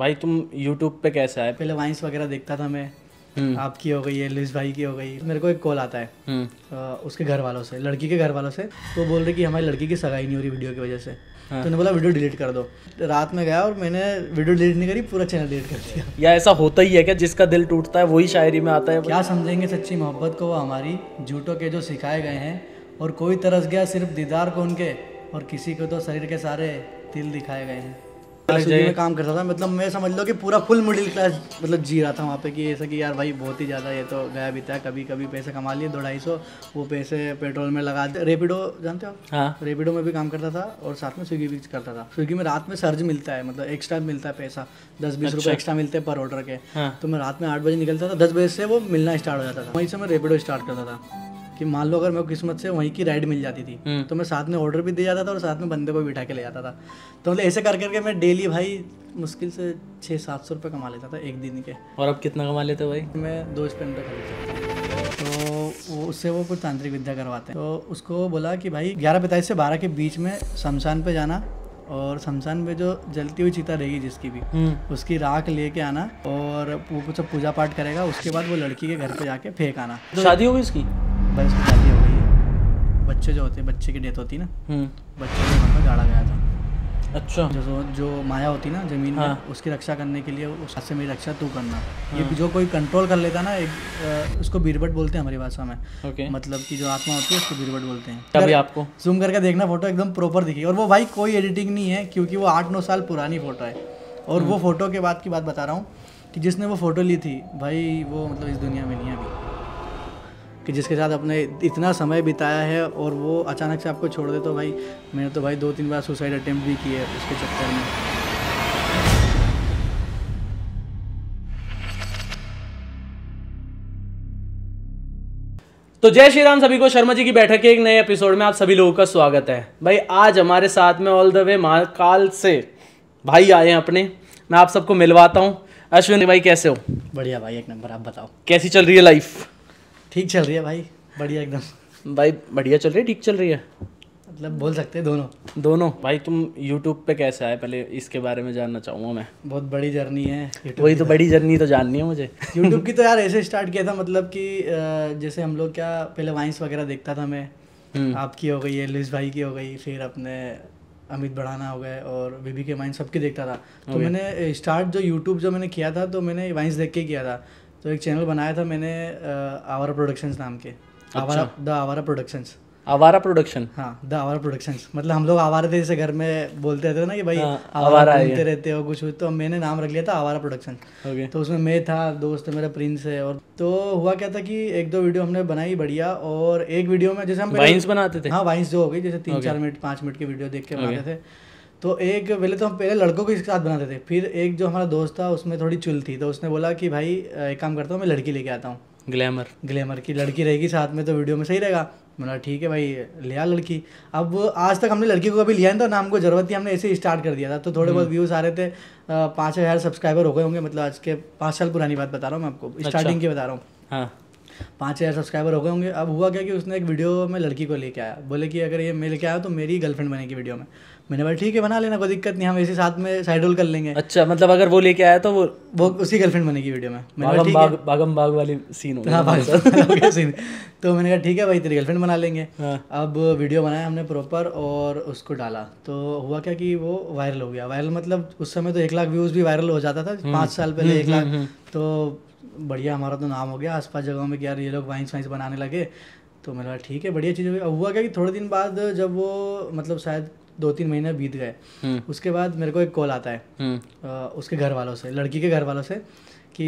भाई तुम YouTube पे कैसे आए पहले वाइंस वगैरह देखता था मैं हम्म। आपकी हो गई है लुइस भाई की हो गई मेरे को एक कॉल आता है आ, हम्म। उसके घर वालों से लड़की के घर वालों से तो बोल रहे कि हमारी लड़की की सगाई नहीं हो रही वीडियो की वजह से हाँ। तो बोला वीडियो डिलीट कर दो रात में गया और मैंने वीडियो डिलीट नहीं करी पूरा चैनल डिलीट कर दिया या ऐसा होता ही है क्या जिसका दिल टूटता है वही शायरी में आता है क्या समझेंगे सच्ची मोहब्बत को वो हमारी झूठों के जो सिखाए गए हैं और कोई तरस गया सिर्फ दीदार को उनके और किसी को तो शरीर के सारे दिल दिखाए गए हैं अच्छा में काम करता था मतलब मैं समझ लो कि पूरा फुल मिडिल क्लास मतलब जी रहा था वहाँ पे कि ऐसा कि यार भाई बहुत ही ज़्यादा ये तो गया भी था कभी कभी पैसे कमा लिए दो ढाई सौ वो पैसे पेट्रोल में लगा दे रेपिडो जानते हो हाँ रेपिडो में भी काम करता था और साथ में स्विगी भी करता था स्विगी में रात में सर्ज मिलता है मतलब एक्स्ट्रा मिलता है पैसा दस बीस अच्छा। रुपये एक्स्ट्रा मिलते हैं पर ऑर्डर के हाँ। तो मैं रात में आठ बजे निकलता था दस बजे से वो मिलना स्टार्ट हो जाता था वहीं से मैं रेपिडो स्टार्ट करता था कि मान लो अगर मेरे किस्मत से वहीं की राइड मिल जाती थी हम्म। तो मैं साथ में ऑर्डर भी दे जाता था और साथ में बंदे को भी बिठा के ले जाता था तो मतलब ऐसे कर करके मैं डेली भाई मुश्किल से छः सात सौ रुपये कमा लेता था एक दिन के और अब कितना कमा लेते भाई मैं दो स्पेन रुपये खरीदता तो वो उससे वो कुछ तांत्रिक विद्या करवाते हैं तो उसको बोला कि भाई ग्यारह पैंतालीस से बारह के बीच में शमशान पे जाना और शमशान में जो जलती हुई चीता रहेगी जिसकी भी हम्म। उसकी राख लेके आना और वो कुछ पूजा पाठ करेगा उसके बाद वो लड़की के घर पे जाके फेंक आना शादी हो गई इसकी बाईस की शादी हो गई है बच्चे जो होते बच्चे की डेथ होती है ना हम्म। बच्चे को वहाँ पर गाड़ा गया था अच्छा जो जो माया होती ना जमीन हाँ। में उसकी रक्षा करने के लिए उस हाथ से मेरी रक्षा तू करना हाँ। ये जो कोई कंट्रोल कर लेता ना एक उसको बीरबट बोलते हैं हमारी भाषा में ओके। मतलब कि जो आत्मा होती है उसको बीरबट बोलते हैं अभी आपको जूम करके देखना फोटो एकदम प्रॉपर दिखी और वो भाई कोई एडिटिंग नहीं है क्योंकि वो आठ नौ साल पुरानी फोटो है और वो फोटो हम्म। के बाद की बात बता रहा हूँ कि जिसने वो फोटो ली थी भाई वो मतलब इस दुनिया में नहीं है अभी कि जिसके साथ आपने इतना समय बिताया है और वो अचानक से आपको छोड़ दे तो भाई मैंने तो भाई दो तीन बार सुसाइड अटैम्प्ट भी किए उसके चक्कर में तो जय श्री राम सभी को शर्मा जी की बैठक के एक नए एपिसोड में आप सभी लोगों का स्वागत है भाई आज हमारे साथ में ऑल द वे महाकाल से भाई आए हैं अपने मैं आप सबको मिलवाता हूँ अश्विन भाई कैसे हो बढ़िया भाई एक नंबर आप बताओ कैसी चल रही है लाइफ ठीक चल रही है भाई बढ़िया एकदम भाई बढ़िया चल रही है ठीक चल रही है मतलब बोल सकते हैं दोनों दोनों भाई तुम यूट्यूब पे कैसे आए पहले इसके बारे में जानना चाहूँगा मैं बहुत बड़ी जर्नी है वही तो, तो बड़ी जर्नी तो जाननी है मुझे यूट्यूब की तो यार ऐसे स्टार्ट किया था मतलब कि जैसे हम लोग क्या पहले वाइंस वगैरह देखता था मैं हम्म। आपकी हो गई है लुइस भाई की हो गई फिर अपने अमित बढ़ाना हो गए और बीबी के वाइंस सबके देखता था तो मैंने स्टार्ट जो यूट्यूब जो मैंने किया था तो मैंने वाइंस देख के किया था तो एक चैनल बनाया था मैंने आवारा प्रोडक्शंस नाम के आवारा द आवारा प्रोडक्शंस आवारा प्रोडक्शन हाँ द आवारा प्रोडक्शंस मतलब हम लोग आवारा थे जैसे घर में बोलते रहते ना कि भाई आवारा हाँ, बोलते रहते हो कुछ तो मैंने नाम रख लिया था आवारा प्रोडक्शन तो उसमें मैं था दोस्त मेरा प्रिंस है और तो हुआ क्या था कि एक दो वीडियो हमने बनाई बढ़िया और एक वीडियो में जैसे हम वाइन्स बनाते थे हाँ वाइंस जो हो गई जैसे तीन चार मिनट पाँच मिनट की वीडियो देख के बनाते थे तो एक पहले तो हम पहले लड़कों को इसके साथ बनाते थे फिर एक जो हमारा दोस्त था उसमें थोड़ी चुल थी तो उसने बोला कि भाई एक काम करता हूँ मैं लड़की लेके आता हूँ ग्लैमर ग्लैमर की लड़की रहेगी साथ में तो वीडियो में सही रहेगा बोला ठीक है भाई लिया लड़की अब आज तक हमने लड़की को कभी लिया नहीं था ना हमको ज़रूरत थी हमने ऐसे ही स्टार्ट कर दिया था तो थोड़े बहुत व्यूज़ हम्म। आ रहे थे पाँच हज़ार सब्सक्राइबर हो गए होंगे मतलब आज के पाँच साल पुरानी बात बता रहा हूँ मैं आपको स्टार्टिंग अच्छा। की बता रहा हूँ हाँ पाँच हज़ार सब्सक्राइबर हो गए होंगे अब हुआ क्या कि उसने एक वीडियो में लड़की को लेके आया बोले कि अगर ये मैं लेके आया तो मेरी गर्लफ्रेंड बनेगी वीडियो में मैंने बोला ठीक है बना लेना कोई दिक्कत नहीं हम इसी साथ में साइड रोल कर लेंगे अच्छा मतलब अगर वो लेके आया तो वो वो उसी गर्लफ्रेंड बनेगी वीडियो में मैंने बाग, बागम बाग वाली सीन हाँ बागम सीन तो मैंने कहा ठीक है भाई तेरी गर्लफ्रेंड बना लेंगे हाँ। अब वीडियो बनाया हमने प्रॉपर और उसको डाला तो हुआ क्या कि वो वायरल हो गया वायरल मतलब उस समय तो एक लाख व्यूज़ भी वायरल हो जाता था हम्म। पाँच साल पहले हम्म, एक लाख हम्म, तो बढ़िया हमारा तो नाम हो गया आसपास जगहों में कि यार ये लोग वाइंस वाइंस बनाने लगे तो मैंने कहा ठीक है बढ़िया चीज़ अब हुआ क्या कि थोड़े दिन बाद जब वो मतलब शायद दो तीन महीने बीत गए हम्म। उसके बाद मेरे को एक कॉल आता है हम्म। उसके घर वालों से लड़की के घर वालों से कि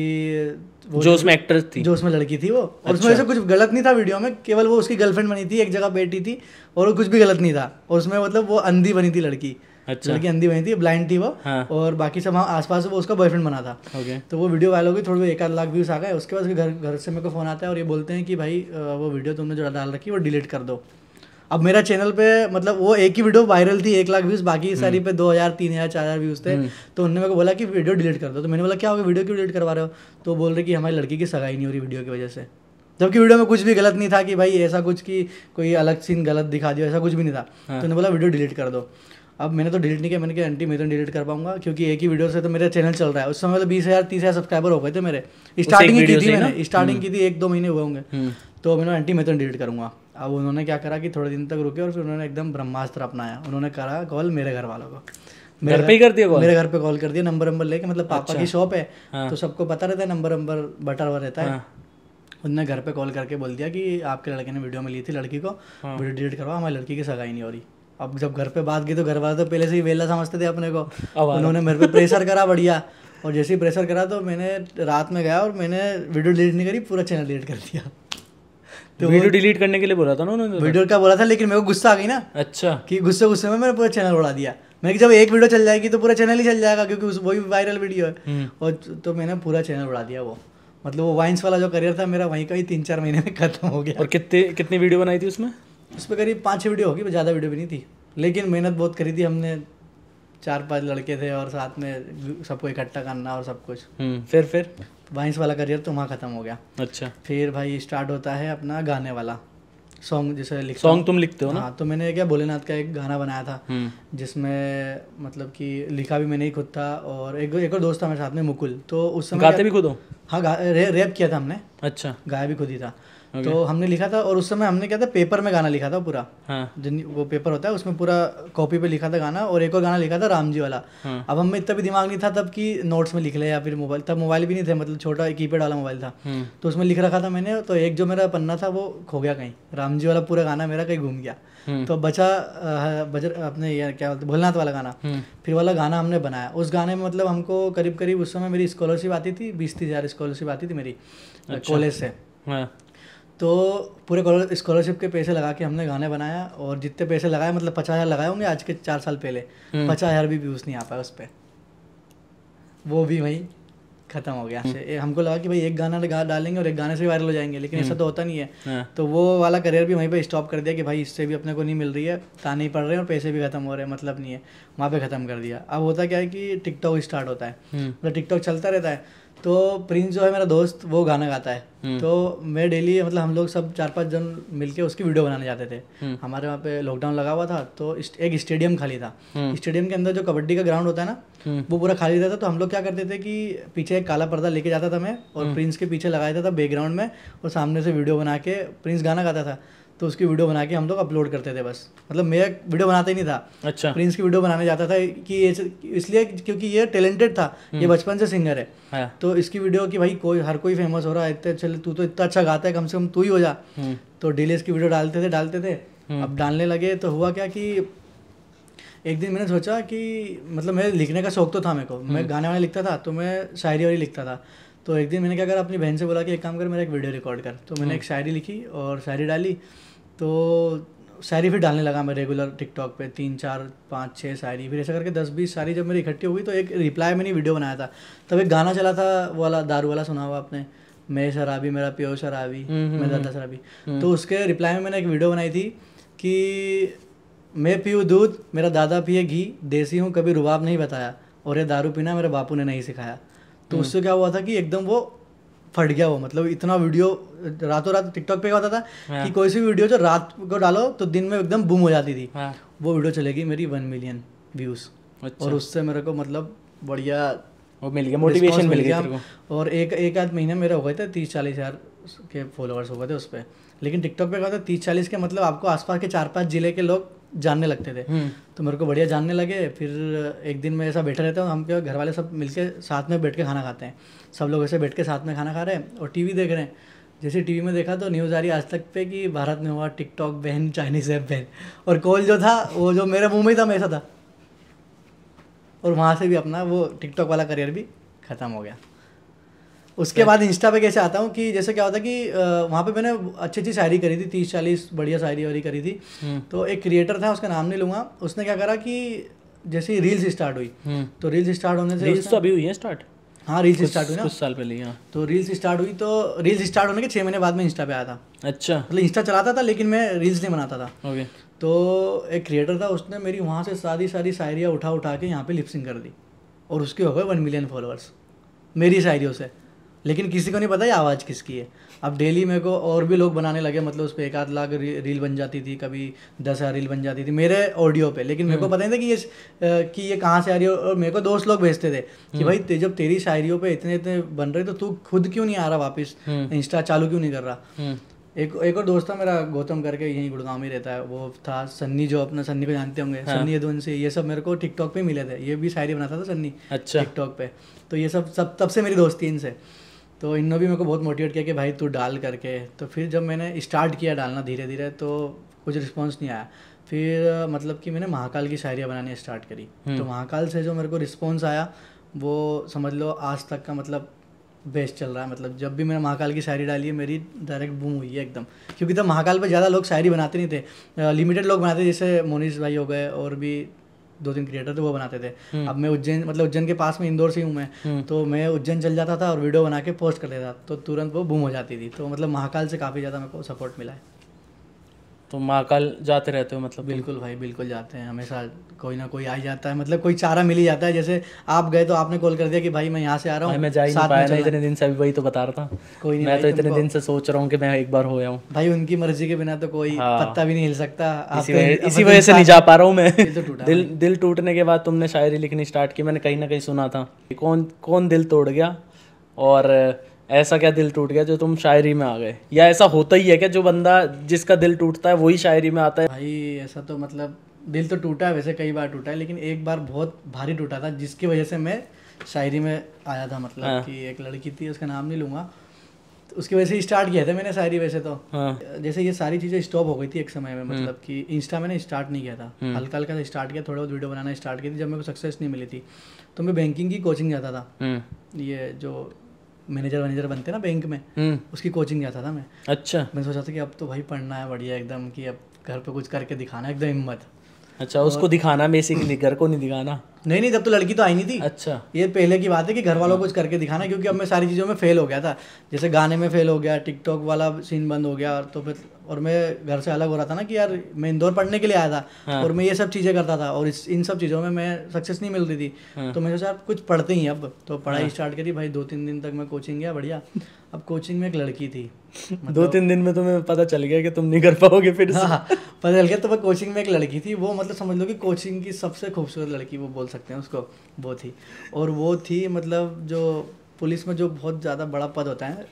वो जो उसमें एक्ट्रेस थी जो उसमें लड़की थी वो और अच्छा। उसमें कुछ गलत नहीं था वीडियो में केवल वो उसकी गर्लफ्रेंड बनी थी एक जगह बैठी थी और वो कुछ भी गलत नहीं था और उसमें मतलब वो अंधी बनी थी लड़की अच्छा लड़की अंधी बनी थी ब्लाइंड थी वो हाँ। और बाकी सब आसपास वो उसका बॉयफ्रेंड बना था okay. तो वो वीडियो वायरल हो गई थोड़ी एक आध लाख व्यूज आ गए उसके बाद घर घर से मेरे को फोन आता है और ये बोलते हैं कि भाई वो वीडियो तुमने जो डाल रखी वो डिलीट कर दो अब मेरा चैनल पे मतलब वो एक ही वीडियो वायरल थी एक लाख व्यूज बाकी हम्म। सारी पे दो हज़ार तीन हज़ार चार हज़ार व्यूज़ थे हम्म। तो उन्होंने मेरे को बोला कि वीडियो डिलीट कर दो तो मैंने बोला क्या होगा वीडियो क्यों डिलीट करवा रहे हो तो बोल रहे कि हमारी लड़की की सगाई नहीं हो रही वीडियो की वजह से जबकि वीडियो में कुछ भी गलत नहीं था कि भाई ऐसा कुछ कि कोई अलग सीन गलत दिखा दिया ऐसा कुछ भी नहीं था तो हाँ। उन्होंने बोला वीडियो डिलीट कर दो अब मैंने तो डिलीट नहीं किया मैंने कहा आंटी मैं तो डिलीट कर पाऊंगा क्योंकि एक ही वीडियो से तो मेरा चैनल चल रहा है उस समय मतलब बीस हज़ार तीस हज़ार सब्सक्राइबर हो गए थे मेरे स्टार्टिंग की थी मैंने स्टार्टिंग हम्म। की थी एक दो महीने हुए होंगे तो मैंने आंटी मैं तो डिलीट करूंगा अब उन्होंने क्या करा कि थोड़े दिन तक रुके और फिर उन्होंने एकदम ब्रह्मास्त्र अपनाया उन्होंने करा कॉल मेरे घर वालों को मेरे घर पे ही कर दिया मेरे घर पे कॉल कर दिया नंबर नंबर लेके मतलब पापा अच्छा। की शॉप है हाँ। तो सबको पता रहता है नंबर नंबर बटर हुआ रहता है हाँ। उनने घर पे कॉल करके बोल दिया कि आपके लड़के ने वीडियो में ली थी लड़की को हाँ। वीडियो डिलीट करवा हमारी लड़की की सगाई नहीं हो रही अब जब घर पे बात की तो घर वाले तो पहले से ही वेला समझते थे अपने को उन्होंने मेरे पे प्रेशर करा बढ़िया और जैसे ही प्रेशर करा तो मैंने रात में गया और मैंने वीडियो डिलीट नहीं करी पूरा चैनल डिलीट कर दिया तो वीडियो डिलीट करने के लिए बोला था ना उन्होंने तो। वीडियो का बोला था लेकिन मेरे को गुस्सा आ गई ना अच्छा कि गुस्से गुस्से में मैंने पूरा चैनल उड़ा दिया मैं कि जब एक वीडियो चल जाएगी तो पूरा चैनल ही चल जाएगा क्योंकि उस वही वायरल वीडियो है हम्म। और तो, तो मैंने पूरा चैनल उड़ा दिया वो मतलब वो वाइंस वाला जो करियर था मेरा वहीं का ही तीन चार महीने में खत्म हो गया और कितने कितनी वीडियो बनाई थी उसमें उस पर करीब पाँच छः वीडियो होगी ज़्यादा वीडियो भी नहीं थी लेकिन मेहनत बहुत करी थी हमने चार पांच लड़के थे और साथ में सबको इकट्ठा करना और सब कुछ हम्म, फिर फिर वाइंस वाला करियर तो वहाँ ख़त्म हो गया अच्छा फिर भाई स्टार्ट होता है अपना गाने वाला सॉन्ग जैसे लिख सॉन्ग तुम लिखते हो ना हाँ तो मैंने क्या भोलेनाथ का एक गाना बनाया था हम्म। जिसमें मतलब कि लिखा भी मैंने ही खुद था और एक एक और दोस्त था मेरे साथ में मुकुल तो उस समय गाते भी खुद हो हाँ गा, रेप किया था हमने अच्छा गाया भी खुद ही था तो हमने लिखा था और उस समय हमने क्या था पेपर में गाना लिखा था पूरा हाँ. जिन वो पेपर होता है उसमें पूरा कॉपी पे लिखा था गाना और एक और गाना लिखा था राम जी वाला हाँ. अब हमें इतना भी दिमाग नहीं था तब कि नोट्स में लिख ले या फिर मोबाइल तब मोबाइल भी नहीं थे मतलब छोटा की पैड वाला मोबाइल था हाँ। तो उसमें लिख रखा था मैंने तो एक जो मेरा पन्ना था वो खो गया कहीं राम जी वाला पूरा गाना मेरा कहीं घूम गया हाँ। तो बचा बजर अपने क्या बोलते भोलनाथ वाला गाना हाँ। फिर वाला गाना हमने बनाया उस गाने में मतलब हमको करीब करीब उस समय मेरी स्कॉलरशिप आती थी बीस तीस हज़ार स्कॉलरशिप आती थी मेरी कॉलेज अच्छा। से तो पूरे स्कॉलरशिप के पैसे लगा के हमने गाने बनाया और जितने पैसे लगाए मतलब पचास हज़ार लगाए होंगे आज के चार साल पहले हम्म। पचास हज़ार भी व्यूज़ नहीं आ पाया उस पर वो भी भाई खत्म हो गया से हम्म। हमको लगा कि भाई एक गाना गा डालेंगे और एक गाने से भी वायरल हो जाएंगे लेकिन ऐसा हम्म। तो होता नहीं है हाँ। तो वो वाला करियर भी वहीं पे स्टॉप कर दिया कि भाई इससे भी अपने को नहीं मिल रही है ताने ही पड़ रहे हैं और पैसे भी खत्म हो रहे हैं मतलब नहीं है वहाँ पे खत्म कर दिया अब होता क्या है कि टिकटॉक स्टार्ट होता है मतलब टिकटॉक चलता रहता है तो प्रिंस जो है मेरा दोस्त वो गाना गाता है हम्म। तो मैं डेली मतलब हम लोग सब चार पांच जन मिलके उसकी वीडियो बनाने जाते थे हम्म। हमारे वहाँ पे लॉकडाउन लगा हुआ था तो एक स्टेडियम खाली था स्टेडियम हम्म। के अंदर जो कबड्डी का ग्राउंड होता है ना वो पूरा खाली रहता था तो हम लोग क्या करते थे कि पीछे एक काला पर्दा लेके जाता था मैं और प्रिंस के पीछे लगा देता था बैकग्राउंड में और सामने से वीडियो बना के प्रिंस गाना गाता था तो उसकी वीडियो बना के हम लोग अपलोड करते थे बस मतलब मेरा वीडियो बनाता ही नहीं था अच्छा प्रिंस की वीडियो बनाने जाता था कि इसलिए क्योंकि ये टैलेंटेड था ये हम्म। बचपन से सिंगर है हाँ। तो इसकी वीडियो की भाई कोई हर कोई फेमस हो रहा है इतने चले तू तो इतना अच्छा गाता है कम से कम तू ही हो जा हम्म। तो डेली इसकी वीडियो डालते थे डालते थे हम्म। अब डालने लगे तो हुआ क्या कि एक दिन मैंने सोचा कि मतलब मेरे लिखने का शौक तो था मेरे को मैं गाने वाने लिखता था तो मैं शायरी वाली लिखता था तो एक दिन मैंने क्या कर अपनी बहन से बोला कि एक काम कर मेरा एक वीडियो रिकॉर्ड कर तो मैंने एक शायरी लिखी और शायरी डाली तो शायरी फिर डालने लगा मैं रेगुलर टिकटॉक पे तीन चार पाँच छः शायरी फिर ऐसा करके दस बीस शायरी जब मेरी इकट्ठी हो गई तो एक रिप्लाई मैंने वीडियो बनाया था तब एक गाना चला था वाला दारू वाला सुना हुआ आपने मैं शराबी मेरा प्यो शराबी मेरे हम्म, हम्म, हम्म। दादा शराबी तो उसके रिप्लाई में मैंने एक वीडियो बनाई थी कि मैं पीऊँ दूध मेरा दादा पिए घी देसी हूँ कभी रुबाब नहीं बताया और ये दारू पीना मेरे बापू ने नहीं सिखाया तो उससे क्या हुआ था कि एकदम वो फट गया वो मतलब इतना वीडियो रातों रात टिकटॉक पे होता था हाँ। कि कोई सी वीडियो जो रात को डालो तो दिन में एकदम बूम हो जाती थी हाँ। वो वीडियो चलेगी मेरी वन मिलियन व्यूज और उससे मेरे को मतलब बढ़िया वो मिल गया मोटिवेशन मिल गया और एक एक आध महीना मेरे हो गए थे तीस चालीस हज़ार के फॉलोअर्स हो गए थे उस पर लेकिन टिकटॉक पे था तीस चालीस के मतलब आपको आसपास के चार पांच जिले के लोग जानने लगते थे हम्म। तो मेरे को बढ़िया जानने लगे फिर एक दिन मैं ऐसा बैठे रहता हूँ हम क्या घर वाले सब मिलके साथ में बैठ के खाना खाते हैं सब लोग ऐसे बैठ के साथ में खाना खा रहे हैं और टीवी देख रहे हैं जैसे टीवी में देखा तो न्यूज़ आ रही आज तक पे कि भारत में हुआ TikTok ban Chinese app ban और कॉल जो था वो जो मेरे मुंह में था ऐसा था और वहाँ से भी अपना वो टिकटॉक वाला करियर भी ख़त्म हो गया उसके बाद इंस्टा पे कैसे आता हूँ कि जैसे क्या होता है कि वहाँ पे मैंने अच्छी अच्छी शायरी करी थी तीस चालीस बढ़िया शायरी वायरी करी थी हम्म। तो एक क्रिएटर था उसका नाम नहीं लूँगा उसने क्या करा कि जैसे रील्स स्टार्ट हुई हम्म। तो रील्स स्टार्ट होने से रील्स तो अभी हुई है स्टार्ट हाँ रील्स स्टार्ट हुई ना कुछ साल पहले हाँ तो रील्स स्टार्ट हुई तो रील्स स्टार्ट होने के छः महीने बाद में इंस्टा पे आया था अच्छा मतलब इंस्टा चलाता था लेकिन मैं रील्स नहीं बनाता था ओके तो एक क्रिएटर था उसने मेरी वहाँ से सारी सारी शायरियाँ उठा उठा के यहाँ पे लिपसिंग कर दी और उसके हो गए वन मिलियन फॉलोअर्स मेरी शायरियों से लेकिन किसी को नहीं पता ये आवाज़ किसकी है अब डेली मेरे को और भी लोग बनाने लगे मतलब उस पर एक आध लाख रील बन जाती थी कभी दस हज़ार रील बन जाती थी मेरे ऑडियो पे लेकिन मेरे को हम्म। पता नहीं था कि ये कि ये कहाँ से आ रही है और मेरे को दोस्त लोग भेजते थे कि हम्म। भाई ते, जब तेरी शायरियों पे इतने इतने बन रहे तो तू खुद क्यों नहीं आ रहा वापस हम्म। इंस्टा चालू क्यों नहीं कर रहा एक एक और दोस्त था मेरा गौतम करके यहीं गुड़गांव में रहता है वो था सन्नी जो अपना सन्नी को जानते होंगे हाँ। सन्नी यदुन से ये सब मेरे को टिकटॉक पे मिले थे ये भी शायरी बनाता था सन्नी अच्छा टिकटॉक पे तो ये सब सब तब से मेरी दोस्ती इनसे तो इन्होंने भी मेरे को बहुत मोटिवेट किया कि भाई तू डाल करके तो फिर जब मैंने स्टार्ट किया डालना धीरे धीरे तो कुछ रिस्पॉन्स नहीं आया फिर मतलब कि मैंने महाकाल की शायरियाँ बनानी स्टार्ट करी तो हम्म। महाकाल से जो मेरे को रिस्पॉन्स आया वो समझ लो आज तक का मतलब बेस्ट चल रहा है मतलब जब भी मैंने महाकाल की शायरी डाली है मेरी डायरेक्ट बूम हुई है एकदम क्योंकि तब महाकाल पर ज़्यादा लोग शायरी बनाते नहीं थे लिमिटेड लोग बनाते जैसे मोनिश भाई हो गए और भी दो तीन क्रिएटर थे वो बनाते थे हम्म। अब मैं उज्जैन मतलब उज्जैन के पास में इंदौर से हूँ मैं हम्म। तो मैं उज्जैन चल जाता था और वीडियो बना के पोस्ट कर लेता तो तुरंत वो बूम हो जाती थी तो मतलब महाकाल से काफ़ी ज़्यादा मेरे को सपोर्ट मिला है तो महाकाल जाते रहते हो मतलब बिल्कुल भाई बिल्कुल जाते हैं हमेशा कोई ना कोई आ जाता है मतलब कोई चारा मिल ही जाता है जैसे आप गए तो आपने कॉल कर दिया कि भाई मैं यहाँ से आ रहा हूँ मैं जा ही नहीं पाया इतने दिन से अभी भाई तो बता रहा था कोई नहीं मैं तो इतने दिन से सोच रहा हूँ कि मैं एक बार हो जाऊँ भाई उनकी मर्जी के बिना तो कोई हाँ। पत्ता भी नहीं हिल सकता इसी वजह से नहीं जा पा रहा हूँ मैं दिल तो दिल टूटने के बाद तुमने शायरी लिखनी स्टार्ट की मैंने कहीं ना कहीं सुना था कौन कौन दिल तोड़ गया और ऐसा क्या दिल टूट गया जो तुम शायरी में आ गए या ऐसा होता ही है क्या जो बंदा जिसका दिल टूटता है वही शायरी में आता है भाई ऐसा तो मतलब दिल तो टूटा है वैसे कई बार टूटा है लेकिन एक बार बहुत भारी टूटा था जिसकी वजह से मैं शायरी में आया था मतलब हाँ। कि एक लड़की थी उसका नाम नहीं लूंगा तो उसकी वजह से स्टार्ट किया था मैंने शायरी वैसे तो हाँ। जैसे ये सारी चीज़ें स्टॉप हो गई थी एक समय में हम्म। मतलब कि इंस्टा मैंने स्टार्ट नहीं किया था हम्म। हल्का हल्का स्टार्ट किया थोड़ा बहुत वीडियो बनाना स्टार्ट किया थी जब मेरे को सक्सेस नहीं मिली थी तो मैं बैंकिंग की कोचिंग जाता था हम्म। ये जो मैनेजर वैनेजर बनते ना बैंक में हम्म। उसकी कोचिंग जाता था मैं अच्छा मैं सोचा था कि अब तो भाई पढ़ना है बढ़िया एकदम कि अब घर पे कुछ करके दिखाना है एकदम हिम्मत अच्छा उसको दिखाना बेसिकली घर को नहीं दिखाना नहीं नहीं तब तो लड़की तो आई नहीं थी अच्छा ये पहले की बात है कि घर वालों को कुछ करके दिखाना क्योंकि अब मैं सारी चीज़ों में फेल हो गया था जैसे गाने में फेल हो गया टिकटॉक वाला सीन बंद हो गया तो फिर और मैं घर से अलग हो रहा था ना कि यार मैं इंदौर पढ़ने के लिए आया था हाँ। और मैं ये सब चीज़ें करता था और इस इन सब चीज़ों में मैं सक्सेस नहीं मिलती थी हाँ। तो मैं सोचा कुछ पढ़ते ही अब तो पढ़ाई स्टार्ट हाँ। करी भाई दो तीन दिन तक मैं कोचिंग गया बढ़िया अब कोचिंग में एक लड़की थी मतलब, दो तीन दिन में तुम्हें पता चल गया कि तुम नहीं कर पाओगे फिर हाँ पता चल गया तो मैं कोचिंग में एक लड़की थी वो मतलब समझ लो कि कोचिंग की सबसे खूबसूरत लड़की वो बोल सकते हैं उसको वो थी और वो थी मतलब जो पुलिस में जो बहुत ज़्यादा बड़ा पद होता है